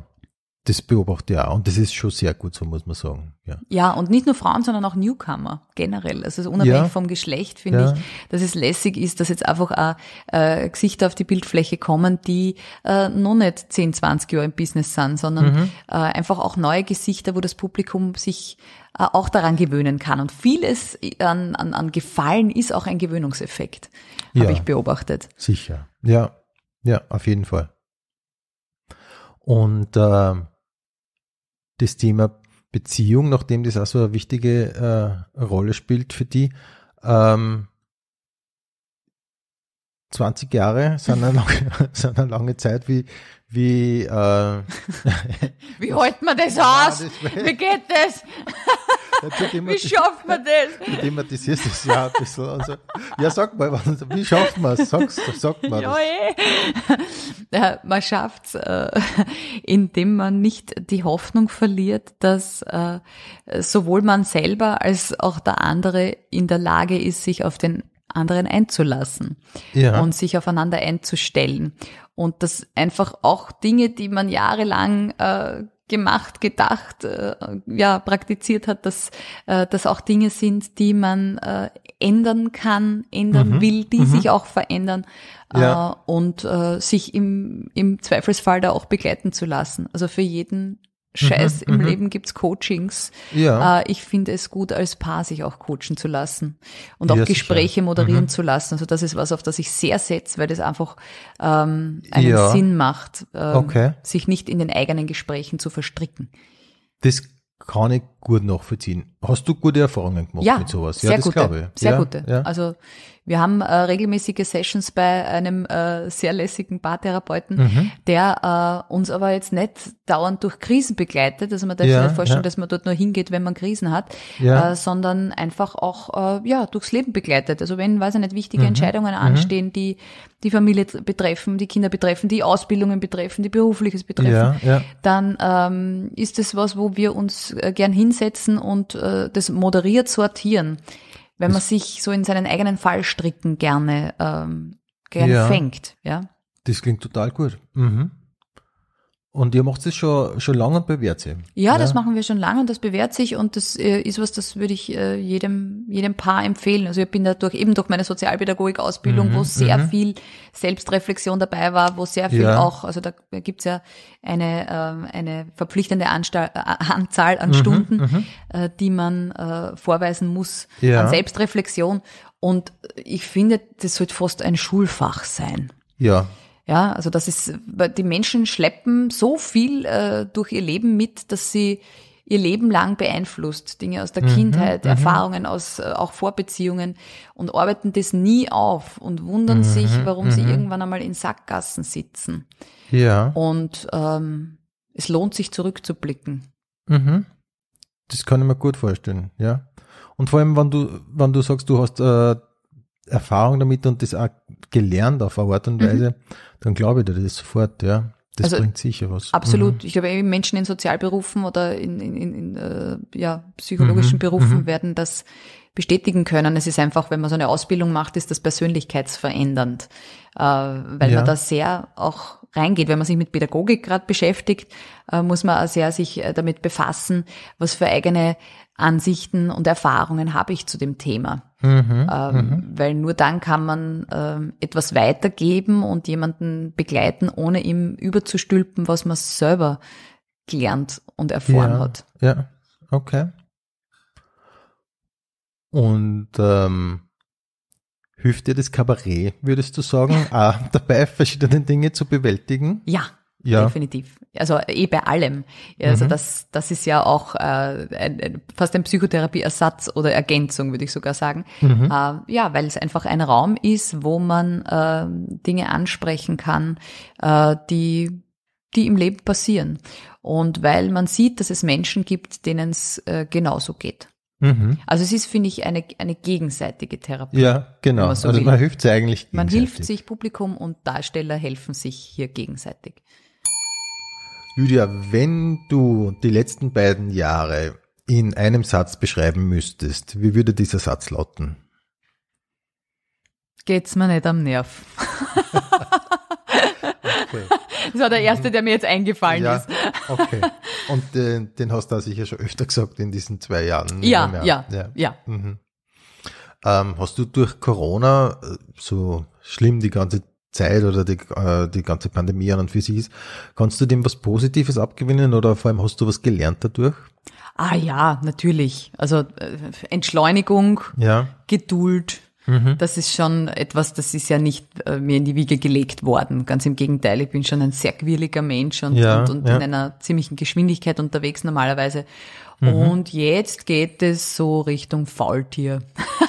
das beobachte ich auch. Und das ist schon sehr gut, so muss man sagen. Ja, ja und nicht nur Frauen, sondern auch Newcomer generell. Also unabhängig ja. vom Geschlecht finde ja. ich, dass es lässig ist, dass jetzt einfach auch äh, Gesichter auf die Bildfläche kommen, die äh, noch nicht 10, 20 Jahre im Business sind, sondern mhm. äh, einfach auch neue Gesichter, wo das Publikum sich äh, auch daran gewöhnen kann. Und vieles äh, an, an, an Gefallen ist auch ein Gewöhnungseffekt, ja. habe ich beobachtet. Sicher. Ja, ja, auf jeden Fall. Und ähm, das Thema Beziehung, nachdem das auch so eine wichtige äh, Rolle spielt für die. Ähm, 20 Jahre sind eine, lange, sind eine lange Zeit. Wie, wie. Äh, wie hält man das aus? wie geht das? wie schafft man das? Du thematisierst das ja ein bisschen. Also, ja, sag mal, wie schafft man es? Sag, sag mal. Ja, das. Eh. man schafft's, äh, indem man nicht die Hoffnung verliert, dass äh, sowohl man selber als auch der andere in der Lage ist, sich auf den anderen einzulassen ja. und sich aufeinander einzustellen. Und das einfach auch Dinge, die man jahrelang äh, gemacht, gedacht, äh, ja, praktiziert hat, dass äh, das auch Dinge sind, die man äh, ändern kann, ändern mhm. will, die mhm. sich auch verändern äh, ja. äh, und äh, sich im, im Zweifelsfall da auch begleiten zu lassen. Also für jeden Scheiß mhm, im mhm. Leben gibt's Coachings. Ja. Äh, ich finde es gut, als Paar sich auch coachen zu lassen und ja, auch Gespräche sicher. moderieren mhm. zu lassen. Also das ist was, auf das ich sehr setze, weil das einfach ähm, einen ja. Sinn macht, äh, okay. sich nicht in den eigenen Gesprächen zu verstricken. Das kann ich gut nachvollziehen. Hast du gute Erfahrungen gemacht ja, mit sowas? Ja, sehr das gute, glaube ich. Sehr ja, gute. Ja. Also wir haben äh, regelmäßige Sessions bei einem äh, sehr lässigen Paartherapeuten, mhm. der äh, uns aber jetzt nicht dauernd durch Krisen begleitet. Also man darf sich nicht vorstellen, dass man dort nur hingeht, wenn man Krisen hat, äh, sondern einfach auch äh, ja durchs Leben begleitet. Also wenn, weiß ich nicht, wichtige mhm. Entscheidungen mhm. die die Familie betreffen, die Kinder betreffen, die Ausbildungen betreffen, die berufliches betreffen, dann ähm, ist das was, wo wir uns äh, gern hinsetzen hinsetzen und äh, das moderiert sortieren, wenn man sich so in seinen eigenen Fallstricken gerne, ähm, gerne ja. fängt. Ja? Das klingt total gut. Mhm. Und ihr macht es schon, schon lange und bewährt sich. Ja, ja, das machen wir schon lange und das bewährt sich und das äh, ist was, das würde ich äh, jedem, jedem Paar empfehlen. Also ich bin dadurch eben durch meine Sozialpädagogik-Ausbildung, mhm, wo sehr mhm. viel Selbstreflexion dabei war, wo sehr viel ja. auch, also da gibt es ja eine, äh, eine verpflichtende Anstall, Anzahl an mhm, Stunden, mhm. die man vorweisen muss ja. an Selbstreflexion. Und ich finde, das sollte fast ein Schulfach sein. Ja. Ja, also das ist, die Menschen schleppen so viel äh, durch ihr Leben mit, dass sie ihr Leben lang beeinflusst. Dinge aus der mhm, Kindheit, mhm. Erfahrungen aus äh, auch Vorbeziehungen und arbeiten das nie auf und wundern mhm, sich, warum sie mhm. irgendwann einmal in Sackgassen sitzen. Ja. Und ähm, es lohnt sich zurückzublicken. Mhm. Das kann ich mir gut vorstellen, ja. Und vor allem, wenn du, wenn du sagst, du hast äh, Erfahrung damit und das auch gelernt auf eine Art und mhm. Weise, mhm. dann glaube ich dir das sofort, ja. Das also bringt sicher was. Absolut. Mhm. Ich glaube, Menschen in Sozialberufen oder in, in, in, in äh, ja, mhm. psychologischen mhm. Berufen werden das bestätigen können. Es ist einfach, wenn man so eine Ausbildung macht, ist das persönlichkeitsverändernd, äh, weil ja. man da sehr auch reingeht. Wenn man sich mit Pädagogik gerade beschäftigt, äh, muss man auch sehr sich äh, damit befassen, was für eigene Ansichten und Erfahrungen habe ich zu dem Thema. Mhm, ähm, mhm. weil nur dann kann man ähm, etwas weitergeben und jemanden begleiten, ohne ihm überzustülpen, was man selber gelernt und erfahren ja, hat. Ja, okay. Und ähm, hilft dir das Kabarett, würdest du sagen, dabei, verschiedene Dinge zu bewältigen? Ja, ja. Definitiv. Also eh bei allem. Also mhm. das, das ist ja auch äh, ein, ein, fast ein Psychotherapieersatz oder Ergänzung, würde ich sogar sagen. Mhm. Äh, ja, weil es einfach ein Raum ist, wo man äh, Dinge ansprechen kann, äh, die, die im Leben passieren. Und weil man sieht, dass es Menschen gibt, denen es äh, genauso geht. Mhm. Also es ist, finde ich, eine, eine gegenseitige Therapie. Ja, genau. Man so also will. man hilft sich eigentlich gegenseitig. Man hilft sich, Publikum und Darsteller helfen sich hier gegenseitig. Lydia, wenn du die letzten beiden Jahre in einem Satz beschreiben müsstest, wie würde dieser Satz lauten? Geht's mir nicht am Nerv. okay. Das war der erste, der mir jetzt eingefallen ja, ist. okay. Und den, äh, den, hast du sicher schon öfter gesagt in diesen zwei Jahren. Ja, ja, ja. ja. ja. Mhm. Ähm, hast du durch Corona, äh, so schlimm die ganze Zeit oder die, äh, die ganze Pandemie an und für sich ist. Kannst du dem was Positives abgewinnen oder vor allem hast du was gelernt dadurch? Ah ja, natürlich. Also äh, Entschleunigung, ja. Geduld. Mhm. Das ist schon etwas, das ist ja nicht äh, mir in die Wiege gelegt worden. Ganz im Gegenteil, ich bin schon ein sehr quirliger Mensch und, ja, und, und ja. in einer ziemlichen Geschwindigkeit unterwegs normalerweise. Mhm. Und jetzt geht es so Richtung Faultier.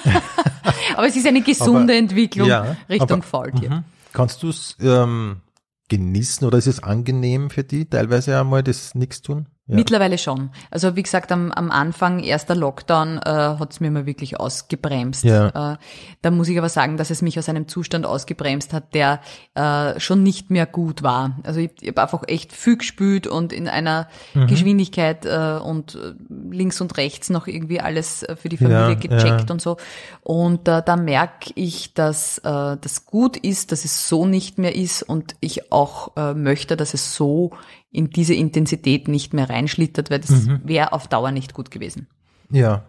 aber es ist eine gesunde aber, Entwicklung Richtung aber, Faultier. Mhm. Kannst du es ähm, genießen oder ist es angenehm für die teilweise einmal das Nichts tun? Ja. Mittlerweile schon. Also wie gesagt, am, am Anfang, erster Lockdown, äh, hat mir mal wirklich ausgebremst. Ja. Äh, da muss ich aber sagen, dass es mich aus einem Zustand ausgebremst hat, der äh, schon nicht mehr gut war. Also ich, ich habe einfach echt viel gespült und in einer mhm. Geschwindigkeit äh, und äh, links und rechts noch irgendwie alles äh, für die Familie ja, gecheckt und so. Und äh, da merke ich, dass äh, das gut ist, dass es so nicht mehr ist und ich auch äh, möchte, dass es so in diese Intensität nicht mehr reinschlittert, weil das mhm. wäre auf Dauer nicht gut gewesen. Ja,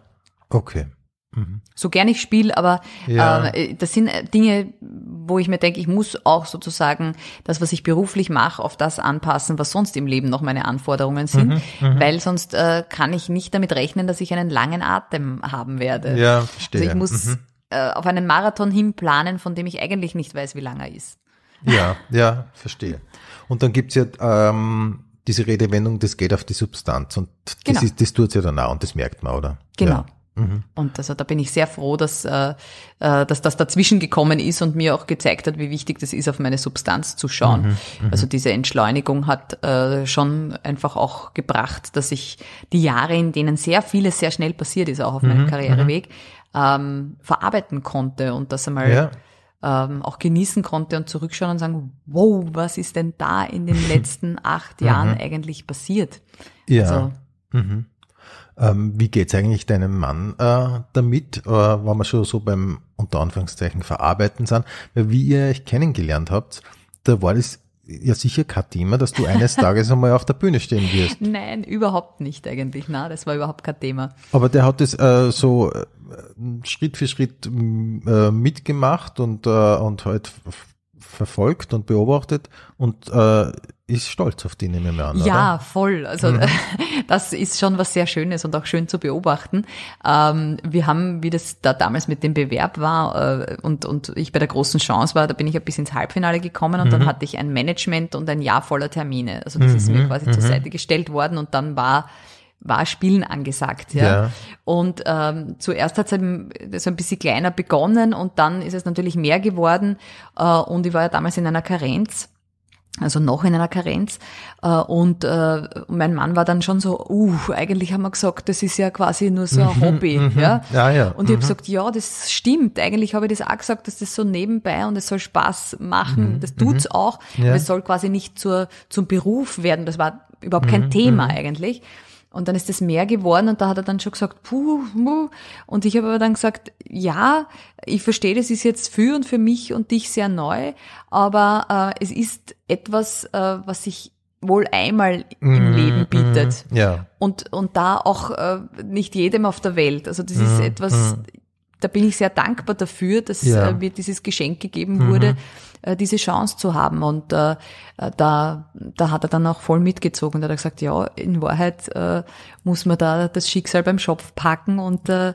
okay. Mhm. So gern ich spiele, aber ja. Ähm, äh, das sind äh, Dinge, wo ich mir denke, ich muss auch sozusagen das, was ich beruflich mache, auf das anpassen, was sonst im Leben noch meine Anforderungen sind, mhm, mhm, weil sonst äh, kann ich nicht damit rechnen, dass ich einen langen Atem haben werde. Ja, verstehe. Also ich muss mhm. äh, auf einen Marathon hin planen, von dem ich eigentlich nicht weiß, wie lang er ist. Ja, ja, verstehe. Und dann gibt's ja ähm, diese Redewendung, das geht auf die Substanz und genau. das, ist, das tut's ja dann auch und das merkt man, oder? Genau. Ja. Mhm. Und also da bin ich sehr froh, dass, äh, äh, dass das dazwischen gekommen ist und mir auch gezeigt hat, wie wichtig das ist, auf meine Substanz zu schauen. Mhm. mhm. Also diese Entschleunigung hat äh, schon einfach auch gebracht, dass ich die Jahre, in denen sehr vieles sehr schnell passiert ist, auch auf meinem mhm. Karriereweg, ähm, verarbeiten konnte und das einmal ja ähm, auch genießen konnte und zurückschauen und sagen, wow, was ist denn da in den letzten acht Jahren mhm. eigentlich passiert? Ja. Also, mhm. ähm, wie geht's eigentlich deinem Mann äh, damit, äh, wenn wir schon so beim unter Anführungszeichen verarbeiten sind? wie ihr euch kennengelernt habt, da war das ja sicher kein Thema, dass du eines Tages einmal auf der Bühne stehen wirst. Nein, überhaupt nicht eigentlich. Na, das war überhaupt kein Thema. Aber der hat es äh, so äh, Schritt für Schritt äh, mitgemacht und, äh, und halt verfolgt und beobachtet und äh, ist stolz auf die, nehme ich mir an. Ja, oder? voll. Also mhm. das ist schon was sehr Schönes und auch schön zu beobachten. Ähm, wir haben, wie das da damals mit dem Bewerb war äh, und, und ich bei der großen Chance war, da bin ich ja bis ins Halbfinale gekommen und mhm. dann hatte ich ein Management und ein Jahr voller Termine. Also das mhm. ist mir quasi zur mhm. Seite gestellt worden und dann war war Spielen angesagt. Ja. ja. Und ähm, zuerst hat es so ein bisschen kleiner begonnen und dann ist es natürlich mehr geworden. Äh, und ich war ja damals in einer Karenz also noch in einer Karenz. Äh, Und äh, mein Mann war dann schon so, uh, eigentlich haben wir gesagt, das ist ja quasi nur so ein mhm, Hobby. Mhm. ja? Ja, ja. Und ich mhm. habe gesagt, ja, das stimmt. Eigentlich habe ich das auch gesagt, dass das so nebenbei und es soll Spaß machen. Mhm, das tut's mhm. auch. Ja. Aber es soll quasi nicht zur, zum Beruf werden. Das war überhaupt kein Thema eigentlich. Und dann ist das mehr geworden und da hat er dann schon gesagt, puh, puh. und ich habe aber dann gesagt, ja, ich verstehe, das ist jetzt für und für mich und dich sehr neu, aber äh, es ist etwas, äh, was sich wohl einmal mm, im mhm, Leben mhm, bietet. Mm, ja. Und, und da auch äh, nicht jedem auf der Welt. Also das mm, ist etwas, mhm da bin ich sehr dankbar dafür, dass ja. Äh, mir dieses Geschenk gegeben mhm. wurde, äh, diese Chance zu haben. Und äh, äh, da, da hat er dann auch voll mitgezogen. Da hat er gesagt, ja, in Wahrheit äh, muss man da das Schicksal beim Schopf packen und äh,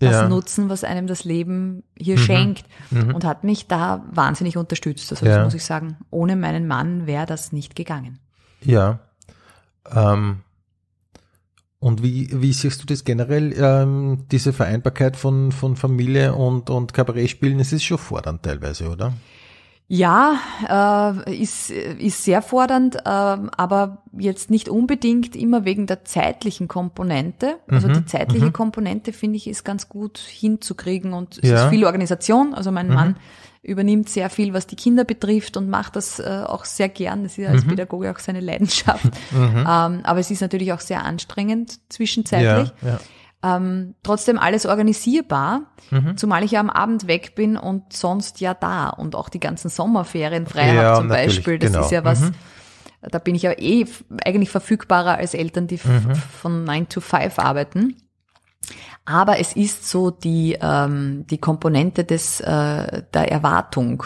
das ja. nutzen, was einem das Leben hier mhm. schenkt. Mhm. Und hat mich da wahnsinnig unterstützt. Also ja. das muss ich sagen, ohne meinen Mann wäre das nicht gegangen. Ja. Ähm, und wie, wie siehst du das generell, ähm, diese Vereinbarkeit von, von Familie und, und Kabarett spielen? Es ist schon fordernd teilweise, oder? Ja, äh, ist, ist sehr fordernd, äh, aber jetzt nicht unbedingt immer wegen der zeitlichen Komponente. Also mhm, die zeitliche mhm. Komponente, finde ich, ist ganz gut hinzukriegen und es ja. ist viel Organisation. Also mein mhm. Mann übernimmt sehr viel, was die Kinder betrifft und macht das äh, auch sehr gern. Das ist ja als mhm. Pädagoge auch seine Leidenschaft. Mhm. Ähm, aber es ist natürlich auch sehr anstrengend zwischenzeitlich. Ja, ja. Ähm, trotzdem alles organisierbar, mhm. zumal ich ja am Abend weg bin und sonst ja da und auch die ganzen Sommerferien frei ja, habe zum Beispiel. Das genau. ist ja was, mhm. da bin ich ja eh eigentlich verfügbarer als Eltern, die mhm. von 9 to 5 arbeiten. Aber es ist so die, ähm, die Komponente des, äh, der Erwartung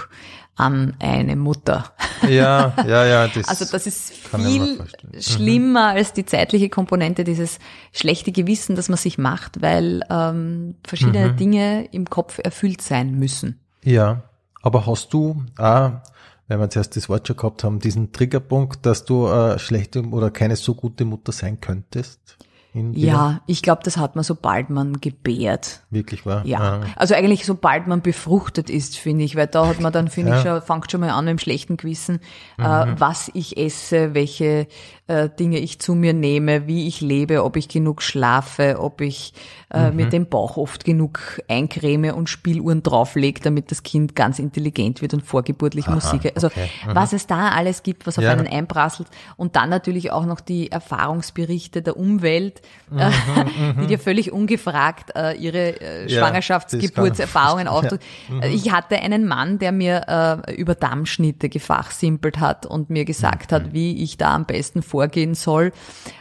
an eine Mutter. Ja, ja, ja. Das also das ist viel mhm. schlimmer mhm. als die zeitliche Komponente, dieses schlechte Gewissen, das man sich macht, weil ähm, verschiedene mhm. Dinge im Kopf erfüllt sein müssen. Ja, aber hast du, ah, wenn wir zuerst das Wort schon gehabt haben, diesen Triggerpunkt, dass du äh, schlechte oder keine so gute Mutter sein könntest? hin? Ja, ich glaube, das hat man, sobald man gebärt. Wirklich wahr? Ja. Ah. Also eigentlich, sobald man befruchtet ist, finde ich, weil da hat man dann, finde ja. ich, schon, fängt schon mal an mit dem schlechten Gewissen, äh, mhm. äh, was ich esse, welche äh, Dinge ich zu mir nehme, wie ich lebe, ob ich genug schlafe, ob ich äh, mhm. mit dem Bauch oft genug eincreme und Spieluhren drauflege, damit das Kind ganz intelligent wird und vorgeburtlich Aha, Musik. Also okay. mhm. was es da alles gibt, was auf ja. einen einprasselt. Und dann natürlich auch noch die Erfahrungsberichte der Umwelt, mhm, äh, mhm. die dir völlig ungefragt äh, ihre äh, Schwangerschafts-, ja, aufdrücken. Ja. Ich hatte einen Mann, der mir äh, über Dammschnitte gefachsimpelt hat und mir gesagt mhm. hat, wie ich da am besten vor vorgehen soll.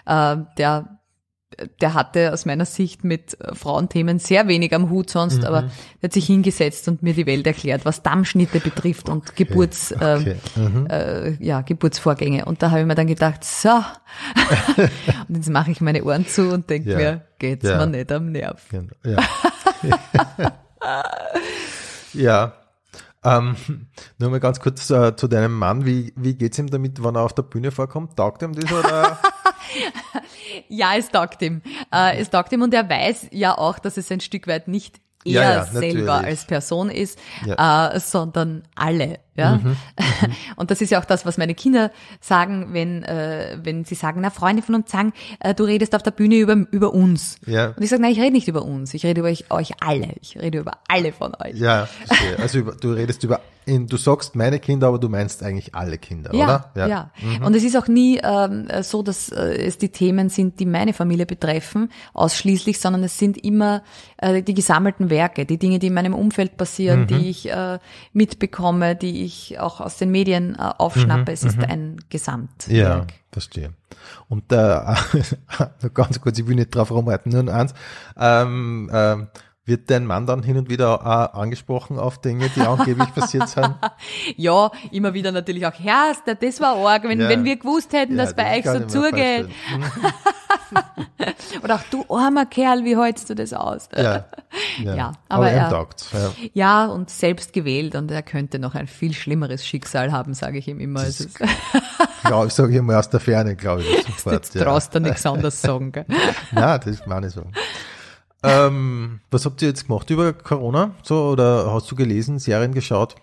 Äh, der der hatte aus meiner Sicht mit Frauenthemen sehr wenig am Hut sonst, mhm. aber er hat sich hingesetzt und mir die Welt erklärt, was Dammschnitte betrifft und okay. Geburts, äh, okay. mhm. äh, ja, Geburtsvorgänge. Und da habe ich mir dann gedacht, so, und jetzt mache ich meine Ohren zu und denke ja. mir, geht's ja. mir nicht am Nerv. Genau. Ja. ja. Ähm, nur mal ganz kurz äh, zu deinem Mann. Wie, wie geht's ihm damit, wenn er auf der Bühne vorkommt? Taugt ihm das oder? ja, es taugt ihm. Äh, es taugt ihm und er weiß ja auch, dass es ein Stück weit nicht er ja, ja, selber als Person ist, ja. äh, sondern alle ja? Mhm. mhm. Und das ist ja auch das, was meine Kinder sagen, wenn, äh, wenn sie sagen, na, Freunde von uns sagen, äh, du redest auf der Bühne über, über uns. Ja. Und ich sage, nein, ich rede nicht über uns, ich rede über euch, euch alle. Ich rede über alle von euch. Ja, verstehe. also über, du redest über, in, du sagst meine Kinder, aber du meinst eigentlich alle Kinder, ja, oder? Ja, ja. Mhm. Und es ist auch nie ähm, so, dass äh, es die Themen sind, die meine Familie betreffen, ausschließlich, sondern es sind immer äh, die gesammelten Werke, die Dinge, die in meinem Umfeld passieren, mhm. die ich äh, mitbekomme, die ich ich auch aus den Medien äh, aufschnappe. Mhm, es ist mhm. ein Gesamtwerk. Ja, verstehe. Und da, äh, ganz kurz, ich will nicht drauf rumhalten, nur eins. Ähm, ähm, wird dein Mann dann hin und wieder auch angesprochen auf Dinge, die angeblich passiert sind? ja, immer wieder natürlich auch, Herr, das war arg, wenn, ja. wenn wir gewusst hätten, ja, dass bei euch so zugeht. Hm. Oder auch du armer Kerl, wie hältst du das aus? Ja, ja. ja aber, aber er, ja. ja. und selbst gewählt und er könnte noch ein viel schlimmeres Schicksal haben, sage ich ihm immer. Das ist, glaube ich, sage immer aus der Ferne, glaube ich. Sofort, jetzt ja. traust du nichts anderes sagen. Gell? Nein, das meine ich so. Ähm, was habt ihr jetzt gemacht über Corona? So, oder hast du gelesen, Serien geschaut?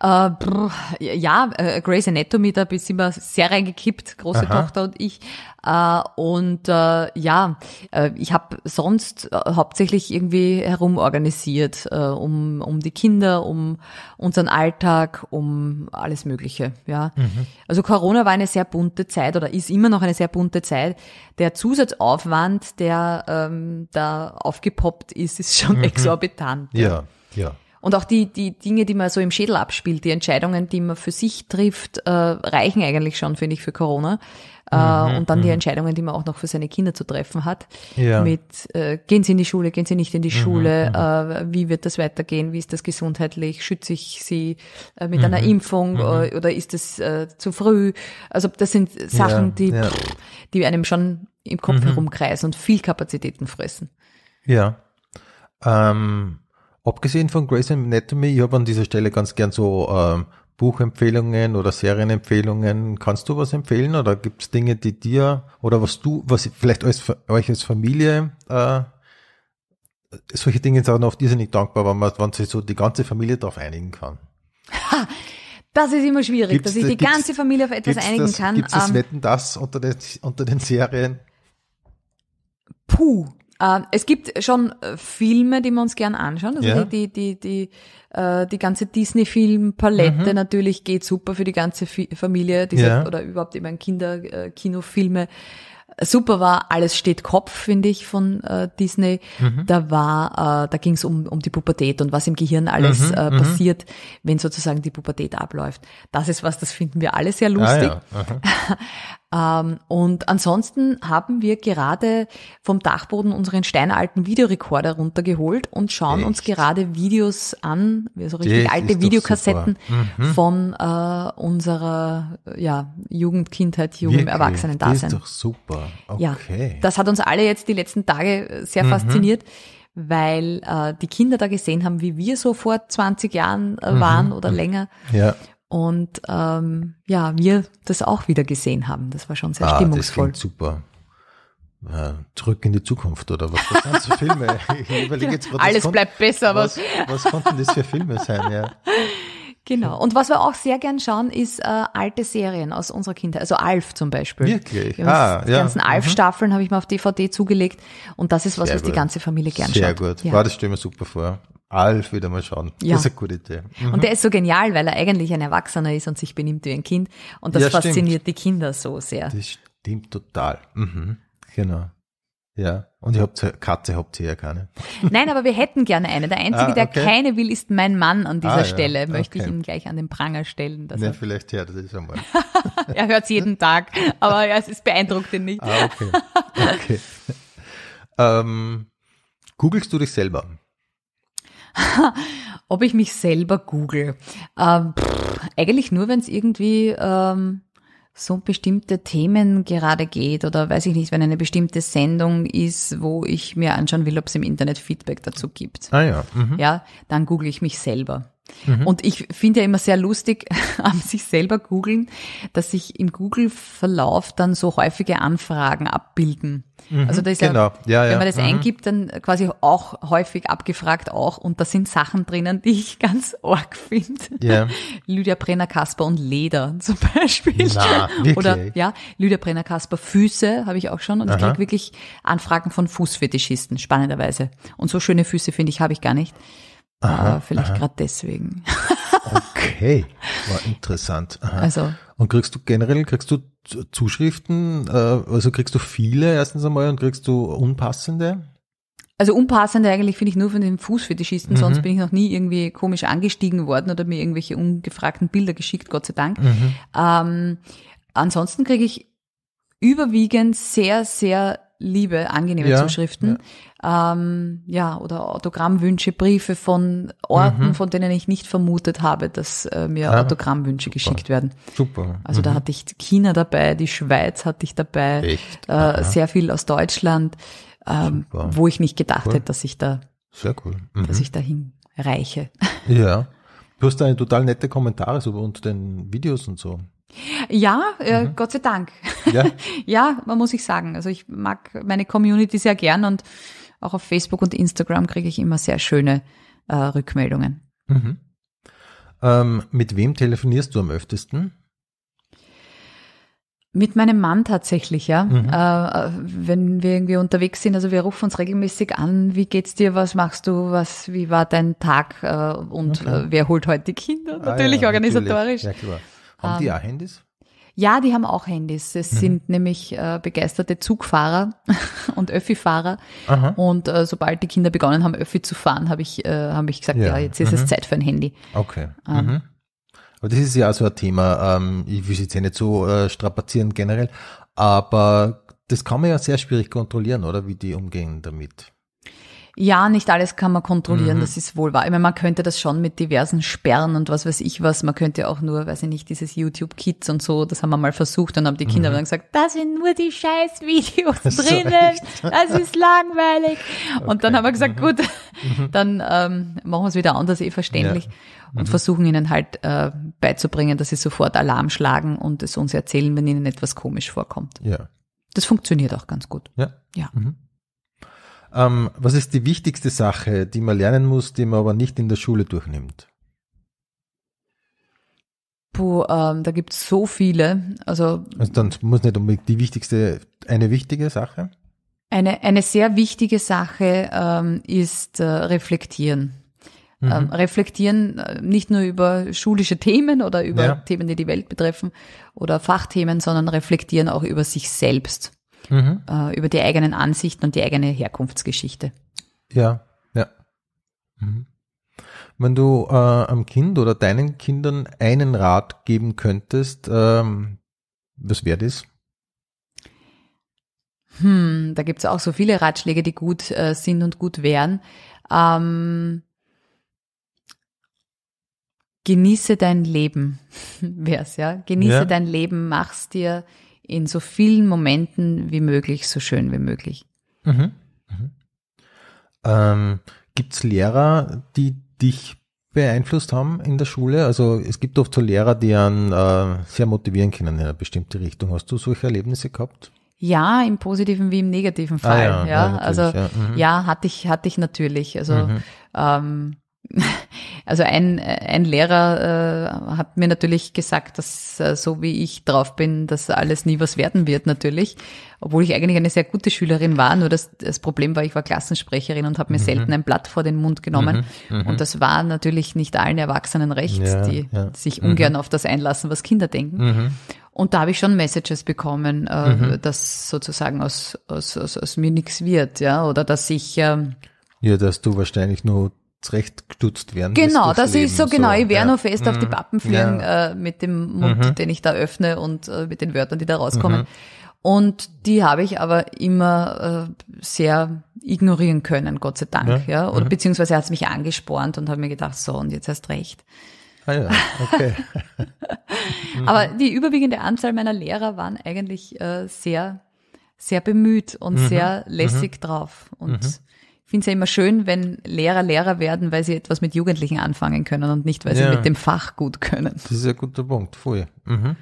Äh, brr, ja, äh, Grace Anatomy, da sind wir sehr reingekippt, große Aha. Tochter und ich. Äh, und äh, ja, äh, ich habe sonst äh, hauptsächlich irgendwie herumorganisiert, äh, um, um die Kinder, um unseren Alltag, um alles Mögliche. Ja. Mhm. Also Corona war eine sehr bunte Zeit oder ist immer noch eine sehr bunte Zeit. Der Zusatzaufwand, der ähm, da aufgepoppt ist, ist schon mhm. exorbitant. ja. ja. Und auch die, die Dinge, die man so im Schädel abspielt, die Entscheidungen, die man für sich trifft, äh, reichen eigentlich schon, finde ich, für Corona. Äh, mhm, und dann die mhm. Entscheidungen, die man auch noch für seine Kinder zu treffen hat. Ja. Mit äh, gehen sie in die Schule, gehen sie nicht in die mhm, Schule, mhm. äh, wie wird das weitergehen, wie ist das gesundheitlich, schütze ich sie äh, mit mhm, einer Impfung mhm. äh, oder ist das äh, zu früh? Also das sind Sachen, ja, die, ja. Pff, die einem schon im Kopf herumkreisen und viel Kapazitäten fressen. Ja. Ähm Abgesehen von Grace Anatomy, ich habe an dieser Stelle ganz gern so ähm, Buchempfehlungen oder Serienempfehlungen. Kannst du was empfehlen oder gibt es Dinge, die dir oder was du, was vielleicht als, euch als Familie äh, solche Dinge sind auf diese nicht dankbar, wenn man, wenn sich so die ganze Familie darauf einigen kann. das ist immer schwierig, gibt's, dass sich die ganze Familie auf etwas einigen das, kann. Gibt es das um, ähm, Wetten das unter den, unter den Serien? Puh, ähm, es gibt schon äh, Filme, die wir uns gern anschauen. Also ja. die, die, die, die, äh, die ganze Disney-Film-Palette mhm. natürlich geht super für die ganze Familie diese, ja. oder überhaupt eben Kinderkinofilme. Äh, super war, alles steht Kopf, finde ich, von äh, Disney. Mhm. Da war, äh, da ging es um, um die Pubertät und was im Gehirn alles mhm, äh, mhm. passiert, wenn sozusagen die Pubertät abläuft. Das ist was, das finden wir alle sehr ah, lustig. Ah, ja. Ähm, und ansonsten haben wir gerade vom Dachboden unseren steinalten Videorekorder runtergeholt und schauen Echt? uns gerade Videos an, so richtig das alte Videokassetten mhm. von äh, unserer ja, Jugend, Kindheit, Jugend, Erwachsenen-Dasein. Das ist doch super. Okay. Ja, das hat uns alle jetzt die letzten Tage äh, sehr mhm. fasziniert weil äh, die Kinder da gesehen haben, wie wir so vor 20 Jahren äh, waren mhm. oder länger. Ja und ähm, ja, wir das auch wieder gesehen haben. Das war schon sehr ah, stimmungsvoll. Das super. zurück in die Zukunft oder was? Das waren so Filme. Ich überlege jetzt gerade. Alles bleibt besser. Was, was, was konnten das für Filme sein? Ja. Genau. Und was wir auch sehr gern schauen, ist äh, alte Serien aus unserer Kindheit. Also Alf zum Beispiel. Wirklich? Ah, die ja. ganzen mhm. Alf-Staffeln mhm. habe ich mir auf DVD zugelegt. Und das ist was, sehr was gut. die ganze Familie gern sehr schaut. Sehr gut. Ja. War das stelle mir super vor. Alf wieder mal schauen. Ja. Das ist eine gute Idee. Mhm. Und der ist so genial, weil er eigentlich ein Erwachsener ist und sich benimmt wie ein Kind. Und das ja, fasziniert die Kinder so sehr. Das stimmt total. Mhm. Genau. Ja. Und ihr habt Katze habt ihr ja keine. Nein, aber wir hätten gerne eine. Der Einzige, ah, okay. der keine will, ist mein Mann an dieser ah, Stelle. Ja. Möchte okay. ich ihn gleich an den Pranger stellen. Dass ja, vielleicht hört er das einmal. er hört es jeden Tag, aber ja, es beeindruckt ihn nicht. Ah, okay. okay. ähm, googelst du dich selber? ob ich mich selber google. Ähm, pff, eigentlich nur, wenn es irgendwie ähm, so bestimmte Themen gerade geht oder weiß ich nicht, wenn eine bestimmte Sendung ist, wo ich mir anschauen will, ob es im Internet Feedback dazu gibt. Ah ja. Mhm. Ja, dann google ich mich selber. Mhm. Und ich finde ja immer sehr lustig am sich selber googeln, dass sich im Google-Verlauf dann so häufige Anfragen abbilden. Mhm, also da ist genau. ja, ja, wenn man das mhm. eingibt, dann quasi auch häufig abgefragt auch. Und da sind Sachen drinnen, die ich ganz arg finde. Yeah. Lydia Brenner, Kasper und Leder zum Beispiel. Na, Oder ja, Lydia Brenner, Kasper, Füße habe ich auch schon. Und Aha. ich kriege wirklich Anfragen von Fußfetischisten, spannenderweise. Und so schöne Füße, finde ich, habe ich gar nicht. Aha, vielleicht gerade deswegen. Okay, war interessant. Aha. Also. Und kriegst du generell, kriegst du Zuschriften, äh, also kriegst du viele erstens einmal und kriegst du unpassende? Also unpassende eigentlich finde ich nur von den Fußfetischisten, mhm. sonst bin ich noch nie irgendwie komisch angestiegen worden oder mir irgendwelche ungefragten Bilder geschickt, Gott sei Dank. Mhm. Ähm, ansonsten kriege ich überwiegend sehr, sehr liebe, angenehme ja, Zuschriften. Ja. Ähm, ja, oder Autogrammwünsche, Briefe von Orten, mhm. von denen ich nicht vermutet habe, dass äh, mir ah, Autogrammwünsche super. geschickt werden. Super. Also mhm. da hatte ich China dabei, die Schweiz hatte ich dabei, äh, sehr viel aus Deutschland, ähm, wo ich nicht gedacht cool. hätte, dass ich da, sehr cool. Mhm. dass ich dahin reiche. Ja. Du hast da total nette Kommentare so unter den Videos und so. Ja, äh, mhm. Gott sei Dank. Ja. ja, man muss ich sagen. Also ich mag meine Community sehr gern und auch auf Facebook und Instagram kriege ich immer sehr schöne äh, Rückmeldungen. Mhm. Ähm, mit wem telefonierst du am öftesten? Mit meinem Mann tatsächlich, ja. Mhm. Äh, äh wenn wir irgendwie unterwegs sind, also wir rufen uns regelmäßig an, wie geht's dir, was machst du, was, wie war dein Tag äh, und okay. Äh, wer holt heute die Kinder? Natürlich ah, ja, organisatorisch. Natürlich. Ja, haben die ähm, auch Handys? Ja, die haben auch Handys. Es mhm. sind nämlich äh, begeisterte Zugfahrer und Öffi-Fahrer. Und äh, sobald die Kinder begonnen haben, Öffi zu fahren, habe ich, äh, hab ich gesagt, ja, ja jetzt ist mhm. es Zeit für ein Handy. Okay. Ähm. Mhm. Aber das ist ja auch so ein Thema. Ähm, ich will jetzt ja eh nicht so äh, strapazieren generell, aber das kann man ja sehr schwierig kontrollieren, oder? Wie die umgehen damit. Ja, nicht alles kann man kontrollieren, mhm. das ist wohl wahr. Ich meine, man könnte das schon mit diversen Sperren und was weiß ich was, man könnte auch nur, weiß ich nicht, dieses YouTube-Kids und so, das haben wir mal versucht und haben die Kinder mhm. dann gesagt, da sind nur die Scheißvideos drinnen, das ist langweilig. Okay. Und dann haben wir gesagt, mhm. gut, mhm. dann ähm, machen wir es wieder anders, eh verständlich. Ja. Und mhm. versuchen ihnen halt äh, beizubringen, dass sie sofort Alarm schlagen und es uns erzählen, wenn ihnen etwas komisch vorkommt. Ja. Das funktioniert auch ganz gut. Ja. Ja. Mhm. Ähm, was ist die wichtigste Sache, die man lernen muss, die man aber nicht in der Schule durchnimmt? Puh, ähm, da gibt es so viele. Also, also dann muss nicht unbedingt die wichtigste, eine wichtige Sache? Eine, eine sehr wichtige Sache ähm, ist äh, reflektieren. Mhm. Ähm, reflektieren äh, nicht nur über schulische Themen oder über ja. Themen, die die Welt betreffen oder Fachthemen, sondern reflektieren auch über sich selbst mhm. äh, über die eigenen Ansichten und die eigene Herkunftsgeschichte. Ja, ja. Mhm. Wenn du äh, am Kind oder deinen Kindern einen Rat geben könntest, ähm, was wäre das? Hm, da gibt es auch so viele Ratschläge, die gut äh, sind und gut wären. Ähm, genieße dein Leben, wär's ja. Genieße ja. dein Leben, mach's dir in so vielen Momenten wie möglich, so schön wie möglich. Mhm. Mhm. Ähm, Gibt es Lehrer, die dich beeinflusst haben in der Schule? Also es gibt oft so Lehrer, die einen äh, sehr motivieren können in eine bestimmte Richtung. Hast du solche Erlebnisse gehabt? Ja, im positiven wie im negativen Fall. Ah, ja, ja. ja also ja. Mhm. ja, hatte ich hatte ich natürlich. Also mhm. ähm, Also ein, ein Lehrer äh, hat mir natürlich gesagt, dass äh, so wie ich drauf bin, dass alles nie was werden wird natürlich, obwohl ich eigentlich eine sehr gute Schülerin war, nur das, das Problem war, ich war Klassensprecherin und habe mir mhm. selten ein Blatt vor den Mund genommen mhm. mhm. und das war natürlich nicht allen Erwachsenen recht, ja, die ja. sich mhm. ungern mhm. auf das einlassen, was Kinder denken. Mhm. Und da habe ich schon Messages bekommen, äh, dass sozusagen aus, aus, aus, aus mir nichts wird, ja, oder dass ich... Äh, ja, dass du wahrscheinlich nur zurechtgestutzt werden. Genau, das Leben, ist so, genau. So. Ich wäre ja. nur fest auf die mhm. Pappen fliegen ja. äh, mit dem Mund, mhm. den ich da öffne und äh, mit den Wörtern, die da rauskommen. Mhm. Und die habe ich aber immer äh, sehr ignorieren können, Gott sei Dank. Ja. ja? Oder mhm. beziehungsweise hat es mich angespornt und habe mir gedacht, so, und jetzt hast recht. Ah ja, okay. Mhm. aber die überwiegende Anzahl meiner Lehrer waren eigentlich äh, sehr, sehr bemüht und mhm. sehr lässig drauf. Und finde es ja immer schön, wenn Lehrer Lehrer werden, weil sie etwas mit Jugendlichen anfangen können und nicht, weil ja. sie mit dem Fach gut können. Das ist ein guter Punkt, voll. Mhm.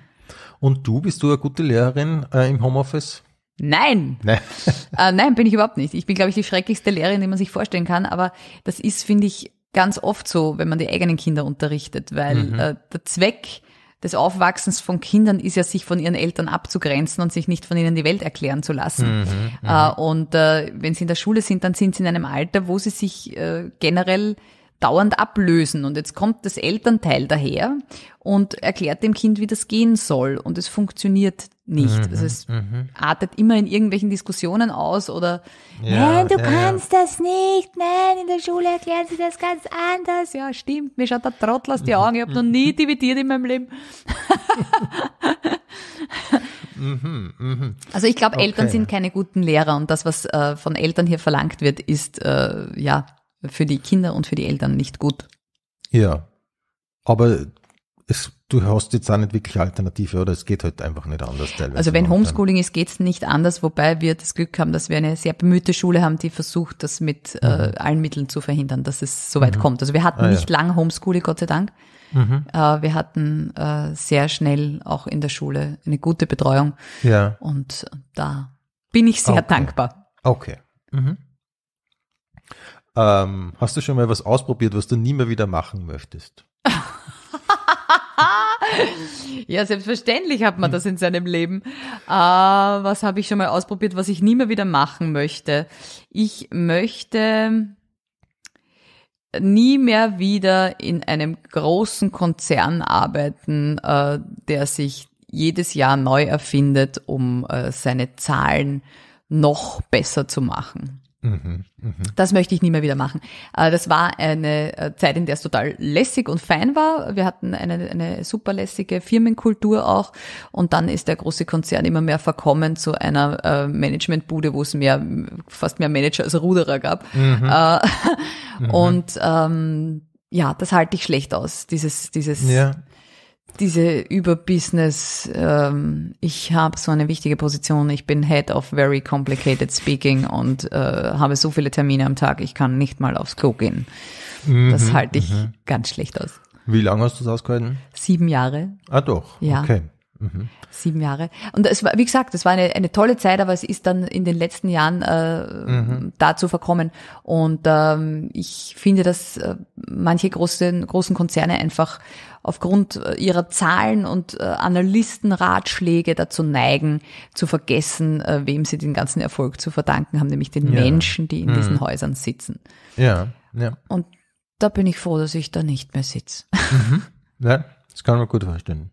Und du, bist du eine gute Lehrerin äh, im Homeoffice? Nein. Nein. äh, nein, bin ich überhaupt nicht. Ich bin, glaube ich, die schrecklichste Lehrerin, die man sich vorstellen kann, aber das ist, finde ich, ganz oft so, wenn man die eigenen Kinder unterrichtet, weil mhm. äh, der Zweck des Aufwachsens von Kindern ist ja, sich von ihren Eltern abzugrenzen und sich nicht von ihnen die Welt erklären zu lassen. Mhm, äh, mhm. und äh, wenn sie in der Schule sind, dann sind sie in einem Alter, wo sie sich äh, generell dauernd ablösen. Und jetzt kommt das Elternteil daher und erklärt dem Kind, wie das gehen soll. Und es funktioniert nicht. Mhm, also es mhm. artet immer in irgendwelchen Diskussionen aus oder ja, nein, du ja, kannst ja. das nicht, nein, in der Schule erklären sie das ganz anders. Ja, stimmt, mir schaut der Trottel aus die Augen, ich habe noch nie dividiert in meinem Leben. Mhm, mhm, also ich glaube, okay. Eltern sind keine guten Lehrer und das, was äh, von Eltern hier verlangt wird, ist äh, ja für die Kinder und für die Eltern nicht gut. Ja, aber es du hast jetzt auch nicht wirklich Alternative oder es geht halt einfach nicht anders. Teilweise also wenn Homeschooling ist, geht es nicht anders, wobei wir das Glück haben, dass wir eine sehr bemühte Schule haben, die versucht, das mit äh, mhm. äh, allen Mitteln zu verhindern, dass es so weit mhm. kommt. Also wir hatten ah, nicht ja. lange Homeschooling, Gott sei Dank. Mhm. Äh, wir hatten äh, sehr schnell auch in der Schule eine gute Betreuung. Ja. Und äh, da bin ich sehr okay. dankbar. Okay. Mhm. Ähm, hast du schon mal was ausprobiert, was du nie mehr wieder machen möchtest? ja, selbstverständlich hat man das in seinem Leben. Äh, was habe ich schon mal ausprobiert, was ich nie mehr wieder machen möchte? Ich möchte nie mehr wieder in einem großen Konzern arbeiten, äh, der sich jedes Jahr neu erfindet, um äh, seine Zahlen noch besser zu machen. Mhm, mhm. Das möchte ich nie mehr wieder machen. Äh, das war eine äh, Zeit, in der es total lässig und fein war. Wir hatten eine, eine super lässige Firmenkultur auch. Und dann ist der große Konzern immer mehr verkommen zu einer äh, Managementbude, wo es mehr, fast mehr Manager als Ruderer gab. mhm. mhm. Und ähm, ja, das halte ich schlecht aus, dieses, dieses, ja, diese Überbusiness, ähm, ich habe so eine wichtige Position, ich bin Head of Very Complicated Speaking und äh, habe so viele Termine am Tag, ich kann nicht mal aufs Klo gehen. Mhm, das halte ich mhm. ganz schlecht aus. Wie lange hast du das ausgehalten? Sieben Jahre. Ah doch, ja. okay. Mhm. Sieben Jahre. Und es war, wie gesagt, es war eine, eine tolle Zeit, aber es ist dann in den letzten Jahren äh, mhm. dazu verkommen. Und ähm, ich finde, dass äh, manche großen, großen Konzerne einfach aufgrund äh, ihrer Zahlen und äh, Analystenratschläge dazu neigen, zu vergessen, äh, wem sie den ganzen Erfolg zu verdanken haben, nämlich den ja. Menschen, die in mhm. diesen Häusern sitzen. Ja, ja. Und da bin ich froh, dass ich da nicht mehr sitze. Mhm. Ja, das kann man gut verstehen.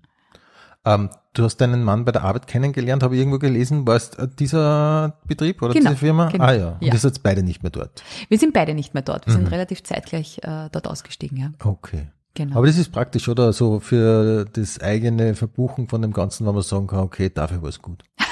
Ähm, du hast deinen Mann bei der Arbeit kennengelernt, habe ich irgendwo gelesen, warst äh, dieser Betrieb oder genau, diese Firma? Genau. Ah ja, und ja. ihr seid beide nicht mehr dort. Wir sind beide nicht mehr dort. Wir mhm. sind relativ zeitgleich äh, dort ausgestiegen, ja. Okay. Genau. Aber das ist praktisch, oder? So für das eigene Verbuchen von dem Ganzen, wenn man sagen kann, okay, dafür war es gut.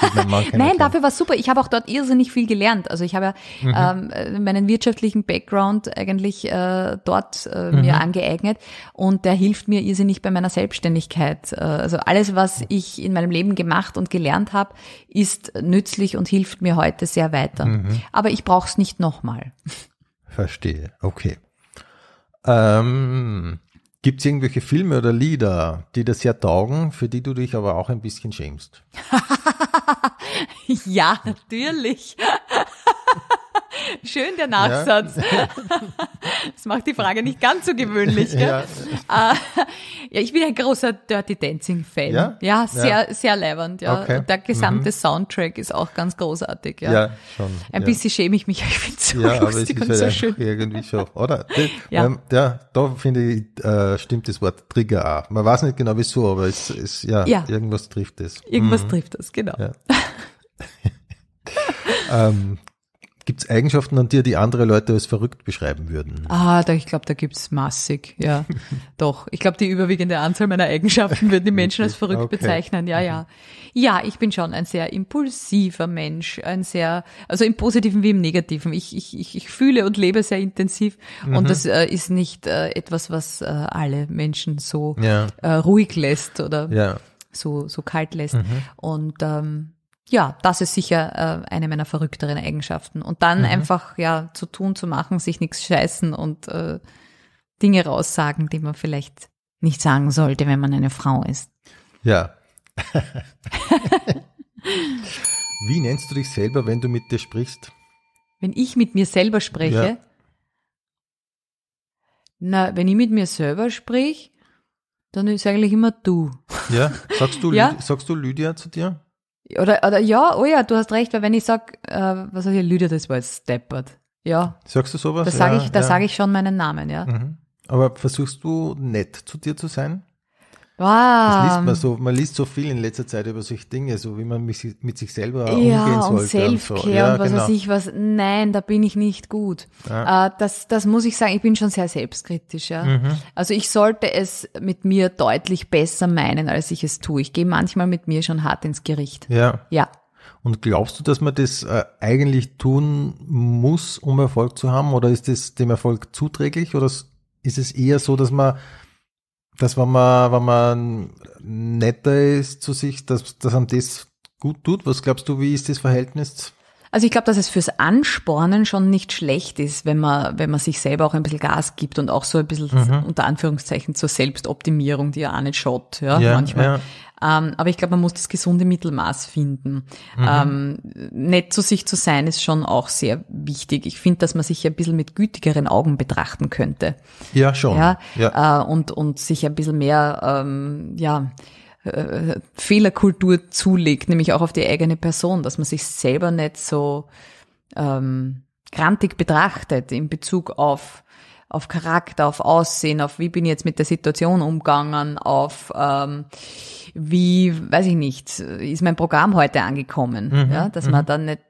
Nein, dafür war es super. Ich habe auch dort irrsinnig viel gelernt. Also ich habe ja mhm. ähm, meinen wirtschaftlichen Background eigentlich äh, dort äh, mhm. mir angeeignet und der hilft mir irrsinnig bei meiner Selbstständigkeit. Äh, also alles, was ich in meinem Leben gemacht und gelernt habe, ist nützlich und hilft mir heute sehr weiter. Mhm. Aber ich brauche es nicht nochmal. Verstehe, okay. Ähm Gibt es irgendwelche Filme oder Lieder, die dir sehr taugen, für die du dich aber auch ein bisschen schämst? ja, natürlich. Schön der Nachsatz. Ja. Das macht die Frage nicht ganz so gewöhnlich. Ja. Ah, ja, ich bin ein großer Dirty Dancing-Fan. Ja? ja? sehr, sehr leibend. Ja. Okay. Und der gesamte mhm. Soundtrack ist auch ganz großartig. Ja, schon. Ein bisschen schäme ich mich, ich finde es so ja, aber es ist und so schön. Irgendwie schon, oder? ja. Ähm, ja, da finde ich, äh, stimmt das Wort Trigger auch. Man weiß nicht genau wieso, aber es ist, ja, irgendwas trifft es. Irgendwas mhm. trifft es, genau. ähm, Gibt es Eigenschaften an dir, die andere Leute als verrückt beschreiben würden? Ah, da, ich glaube, da gibt es massig, ja. Doch, ich glaube, die überwiegende Anzahl meiner Eigenschaften würden die Menschen als verrückt okay. bezeichnen, ja, ja. Mhm. Ja, ich bin schon ein sehr impulsiver Mensch, ein sehr, also im Positiven wie im Negativen. Ich, ich, ich, ich fühle und lebe sehr intensiv mhm. und das äh, ist nicht äh, etwas, was äh, alle Menschen so ja. Äh, ruhig lässt oder ja. so, so kalt lässt. Mhm. Und ähm, ja, das ist sicher äh, eine meiner verrückteren Eigenschaften. Und dann mhm. einfach ja zu tun, zu machen, sich nichts scheißen und äh, Dinge raussagen, die man vielleicht nicht sagen sollte, wenn man eine Frau ist. Ja. Wie nennst du dich selber, wenn du mit dir sprichst? Wenn ich mit mir selber spreche? Ja. Na, wenn ich mit mir selber sprich, dann ist eigentlich immer du. Ja, sagst du, ja? sagst du Lydia zu dir? Oder, oder ja, oh ja, du hast recht, weil wenn ich sag, äh, was soll ich, Lydia, das war jetzt steppert. Ja. Sagst du sowas? Da sage ja, ich, ja. sag ich schon meinen Namen, ja. Mhm. Aber versuchst du nett zu dir zu sein? Wow. Liest man, so, man liest so viel in letzter Zeit über solche Dinge, so wie man mit, mit sich selber ja, umgehen sollte. Und Selfcare und, so. ja, und was genau. weiß ich was. Nein, da bin ich nicht gut. Ja. Äh, das, das muss ich sagen, ich bin schon sehr selbstkritisch. Ja? Mhm. Also ich sollte es mit mir deutlich besser meinen, als ich es tue. Ich gehe manchmal mit mir schon hart ins Gericht. Ja. Ja. Und glaubst du, dass man das äh, eigentlich tun muss, um Erfolg zu haben? Oder ist das dem Erfolg zuträglich? Oder ist es eher so, dass man dass wenn man, wenn man netter ist zu sich, dass, dass einem das gut tut. Was glaubst du, wie ist das Verhältnis also ich glaube, dass es fürs Anspornen schon nicht schlecht ist, wenn man, wenn man sich selber auch ein bisschen Gas gibt und auch so ein bisschen mhm. unter Anführungszeichen zur Selbstoptimierung, die ja auch nicht schaut, ja, ja manchmal. Ja. Ähm, aber ich glaube, man muss das gesunde Mittelmaß finden. Mhm. Ähm, nett zu sich zu sein ist schon auch sehr wichtig. Ich finde, dass man sich ein bisschen mit gütigeren Augen betrachten könnte. Ja, schon. Ja, ja. Äh, und, und sich ein bisschen mehr, ähm, ja, äh, Fehlerkultur zulegt, nämlich auch auf die eigene Person, dass man sich selber nicht so ähm, grantig betrachtet in Bezug auf auf Charakter, auf Aussehen, auf wie bin ich jetzt mit der Situation umgegangen, auf ähm, wie, weiß ich nicht, ist mein Programm heute angekommen, mhm, ja, dass man mhm. dann nicht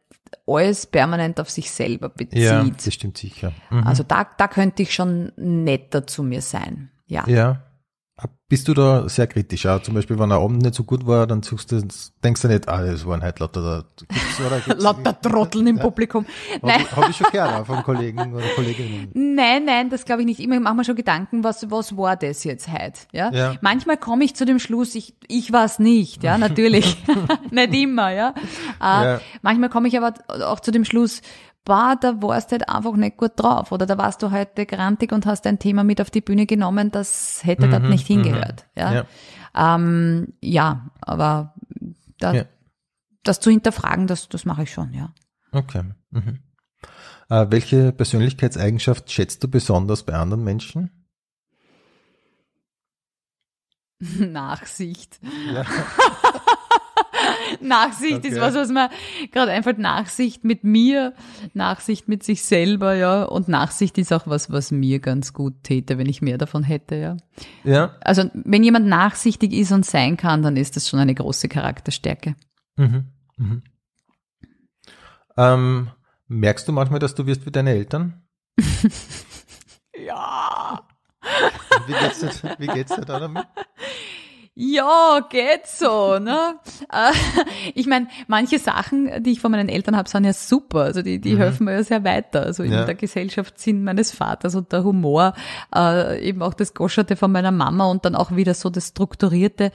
alles permanent auf sich selber bezieht. Ja, das stimmt sicher. Mhm. Also da, da könnte ich schon netter zu mir sein. Ja. Ja, bist du da sehr kritisch? Auch zum Beispiel, wenn der Abend nicht so gut war, dann du, denkst du nicht, ah, es waren halt lauter, gibt's, oder gibt's lauter Trotteln im Publikum. Nein. Habe hab ich schon gehört von Kollegen oder Kolleginnen. Nein, nein, das glaube ich nicht. Immer mache mir schon Gedanken, was, was war das jetzt heute? Ja? ja. Manchmal komme ich zu dem Schluss, ich, ich war es nicht, ja, natürlich. nicht immer, ja. Äh, ja. Manchmal komme ich aber auch zu dem Schluss, war, da warst halt einfach nicht gut drauf oder da warst du heute halt grantig und hast ein Thema mit auf die Bühne genommen, das hätte mhm, dort nicht mhm. hingehört. Mhm. Ja. Ja. Ähm, ja, aber da, ja. das zu hinterfragen, das, das mache ich schon, ja. Okay. Mhm. Äh, welche Persönlichkeitseigenschaft schätzt du besonders bei anderen Menschen? Nachsicht. Ja. Nachsicht okay. ist was, was mir gerade einfällt. Nachsicht mit mir, Nachsicht mit sich selber, ja. Und Nachsicht ist auch was, was mir ganz gut täte, wenn ich mehr davon hätte, ja. Ja. Also, wenn jemand nachsichtig ist und sein kann, dann ist das schon eine große Charakterstärke. Mhm. Mhm. Ähm, merkst du manchmal, dass du wirst wie deine Eltern? ja. Wie geht's, dir, wie geht's dir da damit? ja, geht so, ne? Äh, ich meine, manche Sachen, die ich von meinen Eltern habe, sind ja super. Also die, die mhm. helfen mir ja sehr weiter. Also in ja. der Gesellschaftssinn meines Vaters und der Humor, äh, eben auch das Goscherte von meiner Mama und dann auch wieder so das Strukturierte.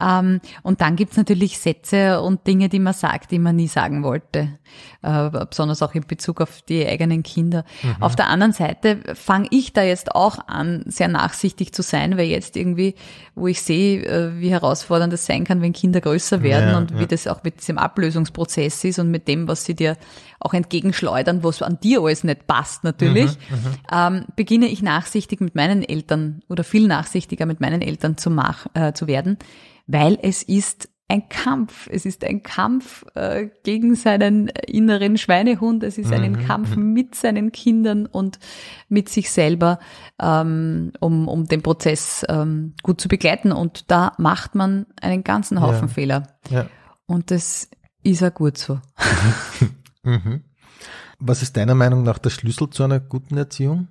Ähm, und dann gibt's natürlich Sätze und Dinge, die man sagt, die man nie sagen wollte äh, besonders auch in Bezug auf die eigenen Kinder. Mhm. Auf der anderen Seite fange ich da jetzt auch an, sehr nachsichtig zu sein, weil jetzt irgendwie, wo ich sehe, äh, wie herausfordernd es sein kann, wenn Kinder größer werden ja, und ja. wie das auch mit diesem Ablösungsprozess ist und mit dem, was sie dir auch entgegenschleudern, was an dir alles nicht passt natürlich, mhm, mhm. ähm, beginne ich nachsichtig mit meinen Eltern oder viel nachsichtiger mit meinen Eltern zu, mach, äh, zu werden, weil es ist ein Kampf. Es ist ein Kampf äh, gegen seinen inneren Schweinehund. Es ist mhm. ein mhm. Kampf mit seinen Kindern und mit sich selber, ähm, um, um den Prozess ähm, gut zu begleiten. Und da macht man einen ganzen Haufen ja. Fehler. Ja. Und das ist auch gut so. Mhm. Was ist deiner Meinung nach der Schlüssel zu einer guten Erziehung?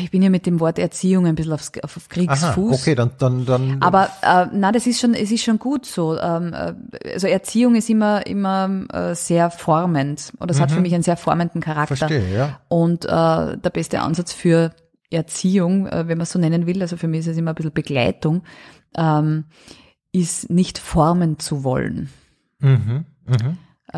ich bin ja mit dem Wort Erziehung ein bisschen aufs, auf Kriegsfuß. Aha, okay, dann, dann, dann. Aber äh, na, das ist schon, es ist schon gut so. Ähm, äh, also Erziehung ist immer, immer äh, sehr formend und das mhm. hat für mhm. mich einen sehr formenden Charakter. Verstehe, ja. Und äh, der beste Ansatz für Erziehung, äh, wenn man es so nennen will, also für mich ist es immer ein bisschen Begleitung, ähm, ist nicht formen zu wollen. Mhm, mh.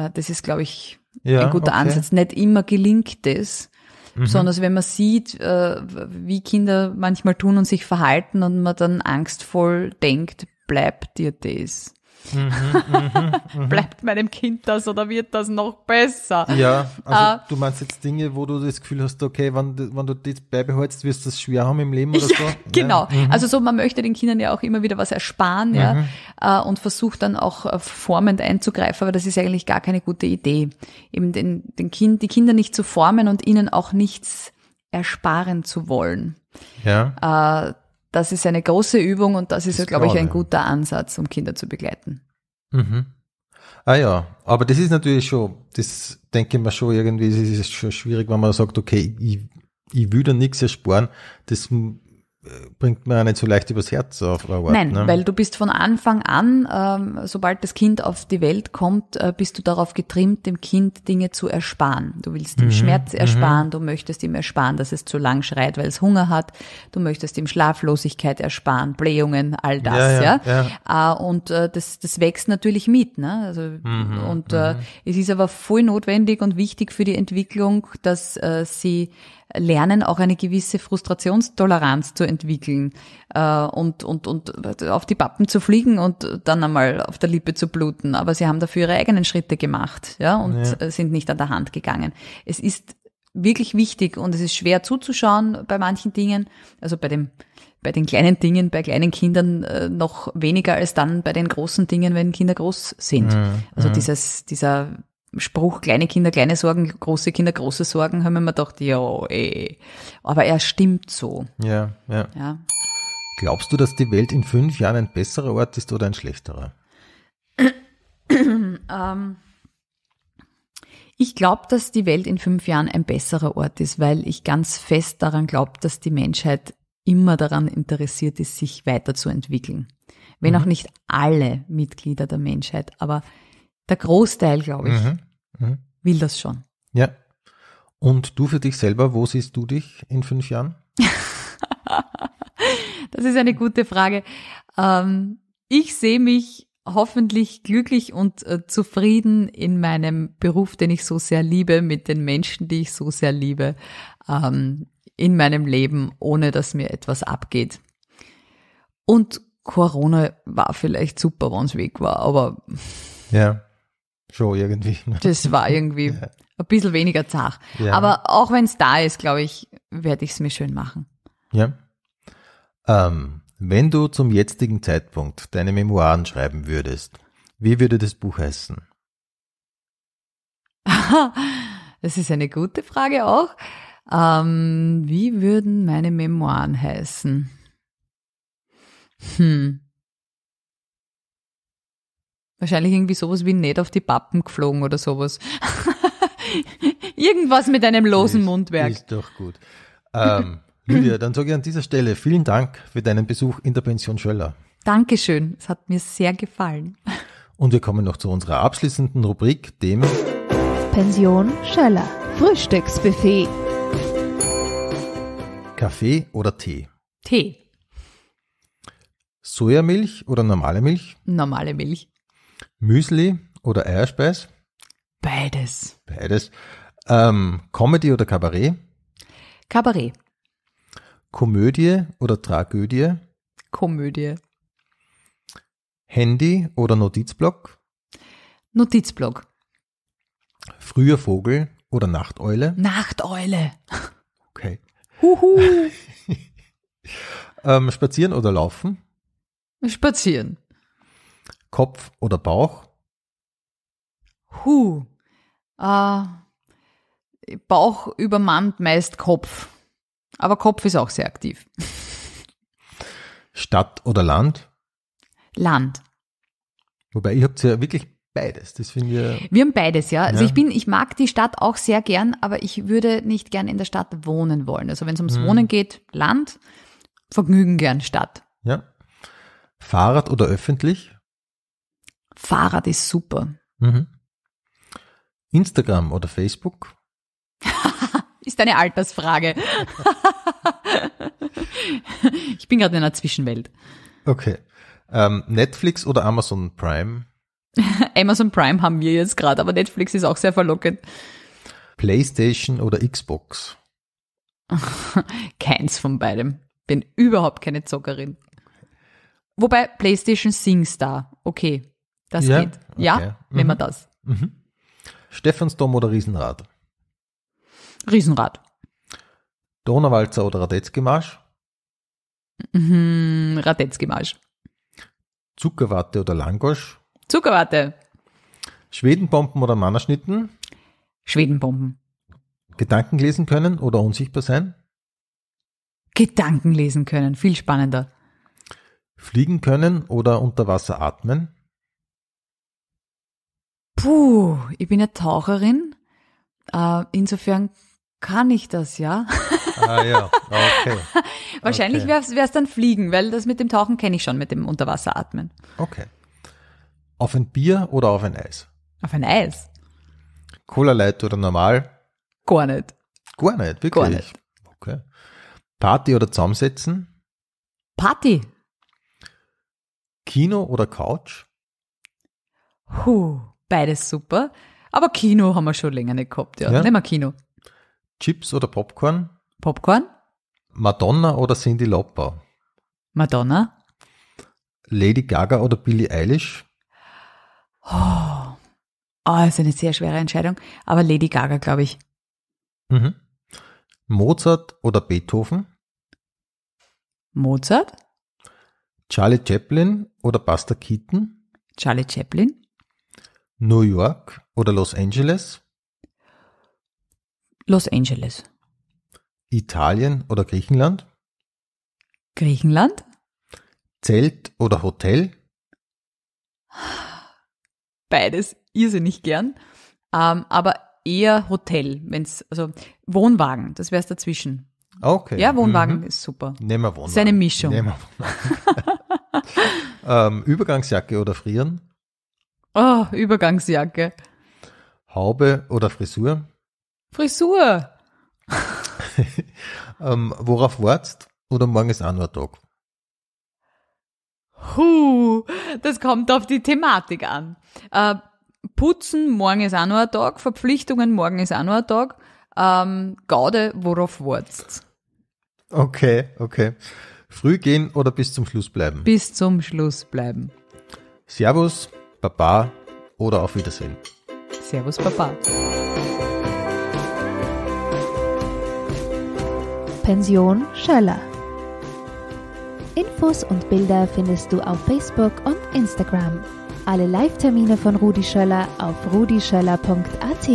äh, das ist, glaube ich, ja, ein guter okay. Ansatz. Nicht immer gelingt es. Mhm. Besonders wenn man sieht, äh, wie Kinder manchmal tun und sich verhalten und man dann angstvoll denkt, bleibt dir das? Mhm, mhm, mhm, Bleibt meinem Kind das oder wird das noch besser? Ja, also äh, du meinst jetzt Dinge, wo du das Gefühl hast, okay, wenn, wenn du das beibehalst, wirst du es schwer haben im Leben oder ja, so. Genau. Ja. Also so, man möchte den Kindern ja auch immer wieder was ersparen, ja, äh, und versucht dann auch äh, formend einzugreifen, aber das ist eigentlich gar keine gute Idee. Eben den, den Kind, die Kinder nicht zu formen und ihnen auch nichts ersparen zu wollen. Ja. Äh, das ist eine große Übung und das ist, das glaube ich, ein guter Ansatz, um Kinder zu begleiten. Mhm. Ah ja, aber das ist natürlich schon, das denke ich mir schon irgendwie, es ist schon schwierig, wenn man sagt, okay, ich, ich will da nichts ersparen, das bringt man ja nicht so leicht übers Herz auf Arbeit. Nein, ne? weil du bist von Anfang an, ähm, sobald das Kind auf die Welt kommt, äh, bist du darauf getrimmt, dem Kind Dinge zu ersparen. Du willst ihm mhm. Schmerz mhm. ersparen, mhm. du möchtest ihm ersparen, dass es zu lang schreit, weil es Hunger hat, du möchtest ihm Schlaflosigkeit ersparen, Blähungen, all das. Ja, ja, ja. Äh, und äh, das, das wächst natürlich mit. Ne? Also, mhm. Und mhm. Äh, es ist aber voll notwendig und wichtig für die Entwicklung, dass äh, sie lernen, auch eine gewisse Frustrationstoleranz zu entwickeln äh, und, und, und auf die Pappen zu fliegen und dann einmal auf der Lippe zu bluten. Aber sie haben dafür ihre eigenen Schritte gemacht ja, und ja. Äh, sind nicht an der Hand gegangen. Es ist wirklich wichtig und es ist schwer zuzuschauen bei manchen Dingen, also bei dem bei den kleinen Dingen, bei kleinen Kindern äh, noch weniger als dann bei den großen Dingen, wenn Kinder groß sind. Mhm. Also dieses, dieser Spruch, kleine Kinder, kleine Sorgen, große Kinder, große Sorgen, haben wir mir gedacht, ja, ey. Eh. Aber er stimmt so. Ja, ja, ja. Glaubst du, dass die Welt in fünf Jahren ein besserer Ort ist oder ein schlechterer? ähm, ich glaube, dass die Welt in fünf Jahren ein besserer Ort ist, weil ich ganz fest daran glaube, dass die Menschheit immer daran interessiert ist, sich weiterzuentwickeln. Wenn mhm. auch nicht alle Mitglieder der Menschheit, aber der Großteil, glaube ich, mhm. Mhm. will das schon. Ja. Und du für dich selber, wo siehst du dich in fünf Jahren? das ist eine gute Frage. Ähm, ich sehe mich hoffentlich glücklich und äh, zufrieden in meinem Beruf, den ich so sehr liebe, mit den Menschen, die ich so sehr liebe, ähm, in meinem Leben, ohne dass mir etwas abgeht. Und Corona war vielleicht super, wenn es weg war, aber ja. Schon irgendwie. Ne? Das war irgendwie ja. ein bisschen weniger zart. Ja. Aber auch wenn es da ist, glaube ich, werde ich es mir schön machen. Ja. Ähm, wenn du zum jetzigen Zeitpunkt deine Memoiren schreiben würdest, wie würde das Buch heißen? das ist eine gute Frage auch. Ähm, wie würden meine Memoiren heißen? Hm. Wahrscheinlich irgendwie sowas wie nicht auf die Pappen geflogen oder sowas. Irgendwas mit einem losen ist, Mundwerk. Ist doch gut. Ähm, Lydia, dann sage ich an dieser Stelle vielen Dank für deinen Besuch in der Pension Schöller. Dankeschön, es hat mir sehr gefallen. Und wir kommen noch zu unserer abschließenden Rubrik, dem Pension Schöller Frühstücksbuffet. Kaffee oder Tee? Tee. Sojamilch oder normale Milch? Normale Milch. Müsli oder Eierspeis? Beides. Beides. Ähm, Comedy oder Kabarett? Kabarett. Komödie oder Tragödie? Komödie. Handy oder Notizblock? Notizblock. Früher Vogel oder Nachteule? Nachteule. Okay. Huhu. ähm, spazieren oder laufen? Spazieren. Kopf oder Bauch? Huh. Äh, Bauch übermannt meist Kopf. Aber Kopf ist auch sehr aktiv. Stadt oder Land? Land. Wobei, ihr habt ja wirklich beides. Das finden wir. Wir haben beides, ja. Also ja. Also ich bin, ich mag die Stadt auch sehr gern, aber ich würde nicht gern in der Stadt wohnen wollen. Also wenn es ums hm. Wohnen geht, Land, Vergnügen gern Stadt. Ja. Fahrrad oder öffentlich? Fahrrad ist super. Mhm. Instagram oder Facebook? ist eine Altersfrage. ich bin gerade in einer Zwischenwelt. Okay. Ähm, Netflix oder Amazon Prime? Amazon Prime haben wir jetzt gerade, aber Netflix ist auch sehr verlockend. PlayStation oder Xbox? Keins von beidem. Bin überhaupt keine Zockerin. Wobei PlayStation Singstar, okay. Das ja? geht. Okay. Ja, mhm. nehmen wir das. Mhm. Stephansdom oder Riesenrad? Riesenrad. Donauwalzer oder Radetzky-Marsch? Mhm, Radetzky-Marsch. Zuckerwatte oder Langosch? Zuckerwatte. Schwedenbomben oder Mannerschnitten? Schwedenbomben. Gedanken lesen können oder unsichtbar sein? Gedanken lesen können, viel spannender. Fliegen können oder unter Wasser atmen? puh, ich bin ja Taucherin, äh, insofern kann ich das, ja. Ah ja, okay. Wahrscheinlich okay. wäre es dann Fliegen, weil das mit dem Tauchen kenne ich schon, mit dem Unterwasseratmen. Okay. Auf ein Bier oder auf ein Eis? Auf ein Eis. Cola Light oder normal? Gar nicht. Gar nicht, wirklich? Gar nicht. Okay. Party oder zusammensetzen? Party. Kino oder Couch? Huh. Beides super. Aber Kino haben wir schon länger nicht gehabt, ja. ja. Nehmen wir Kino. Chips oder Popcorn? Popcorn. Madonna oder Cindy Lauper? Madonna. Lady Gaga oder Billie Eilish? Oh, oh ist eine sehr schwere Entscheidung. Aber Lady Gaga, glaube ich. Mhm. Mozart oder Beethoven? Mozart. Charlie Chaplin oder Buster Keaton? Charlie Chaplin. New York oder Los Angeles? Los Angeles. Italien oder Griechenland? Griechenland. Zelt oder Hotel? Beides irrsinnig gern, ähm, aber eher Hotel, wenn's also Wohnwagen, das wäre es dazwischen. Okay. Ja, Wohnwagen mhm. ist super. Nehmen wir Wohnwagen. Seine Mischung. Nehmen wir Wohnwagen. ähm, Übergangsjacke oder frieren? Oh, Übergangsjacke. Haube oder Frisur? Frisur. ähm, worauf wartest oder morgen ist anderer Tag? Huh, das kommt auf die Thematik an. Äh, Putzen, morgen ist auch noch ein Tag. Verpflichtungen, morgen ist auch noch ein Tag. Ähm, Gaude, worauf wartest Okay, okay. Früh gehen oder bis zum Schluss bleiben? Bis zum Schluss bleiben. Servus. Baba oder auf Wiedersehen. Servus, Baba. Pension Schöller. Infos und Bilder findest du auf Facebook und Instagram. Alle Live-Termine von Rudi Schöller auf rudischöller.at.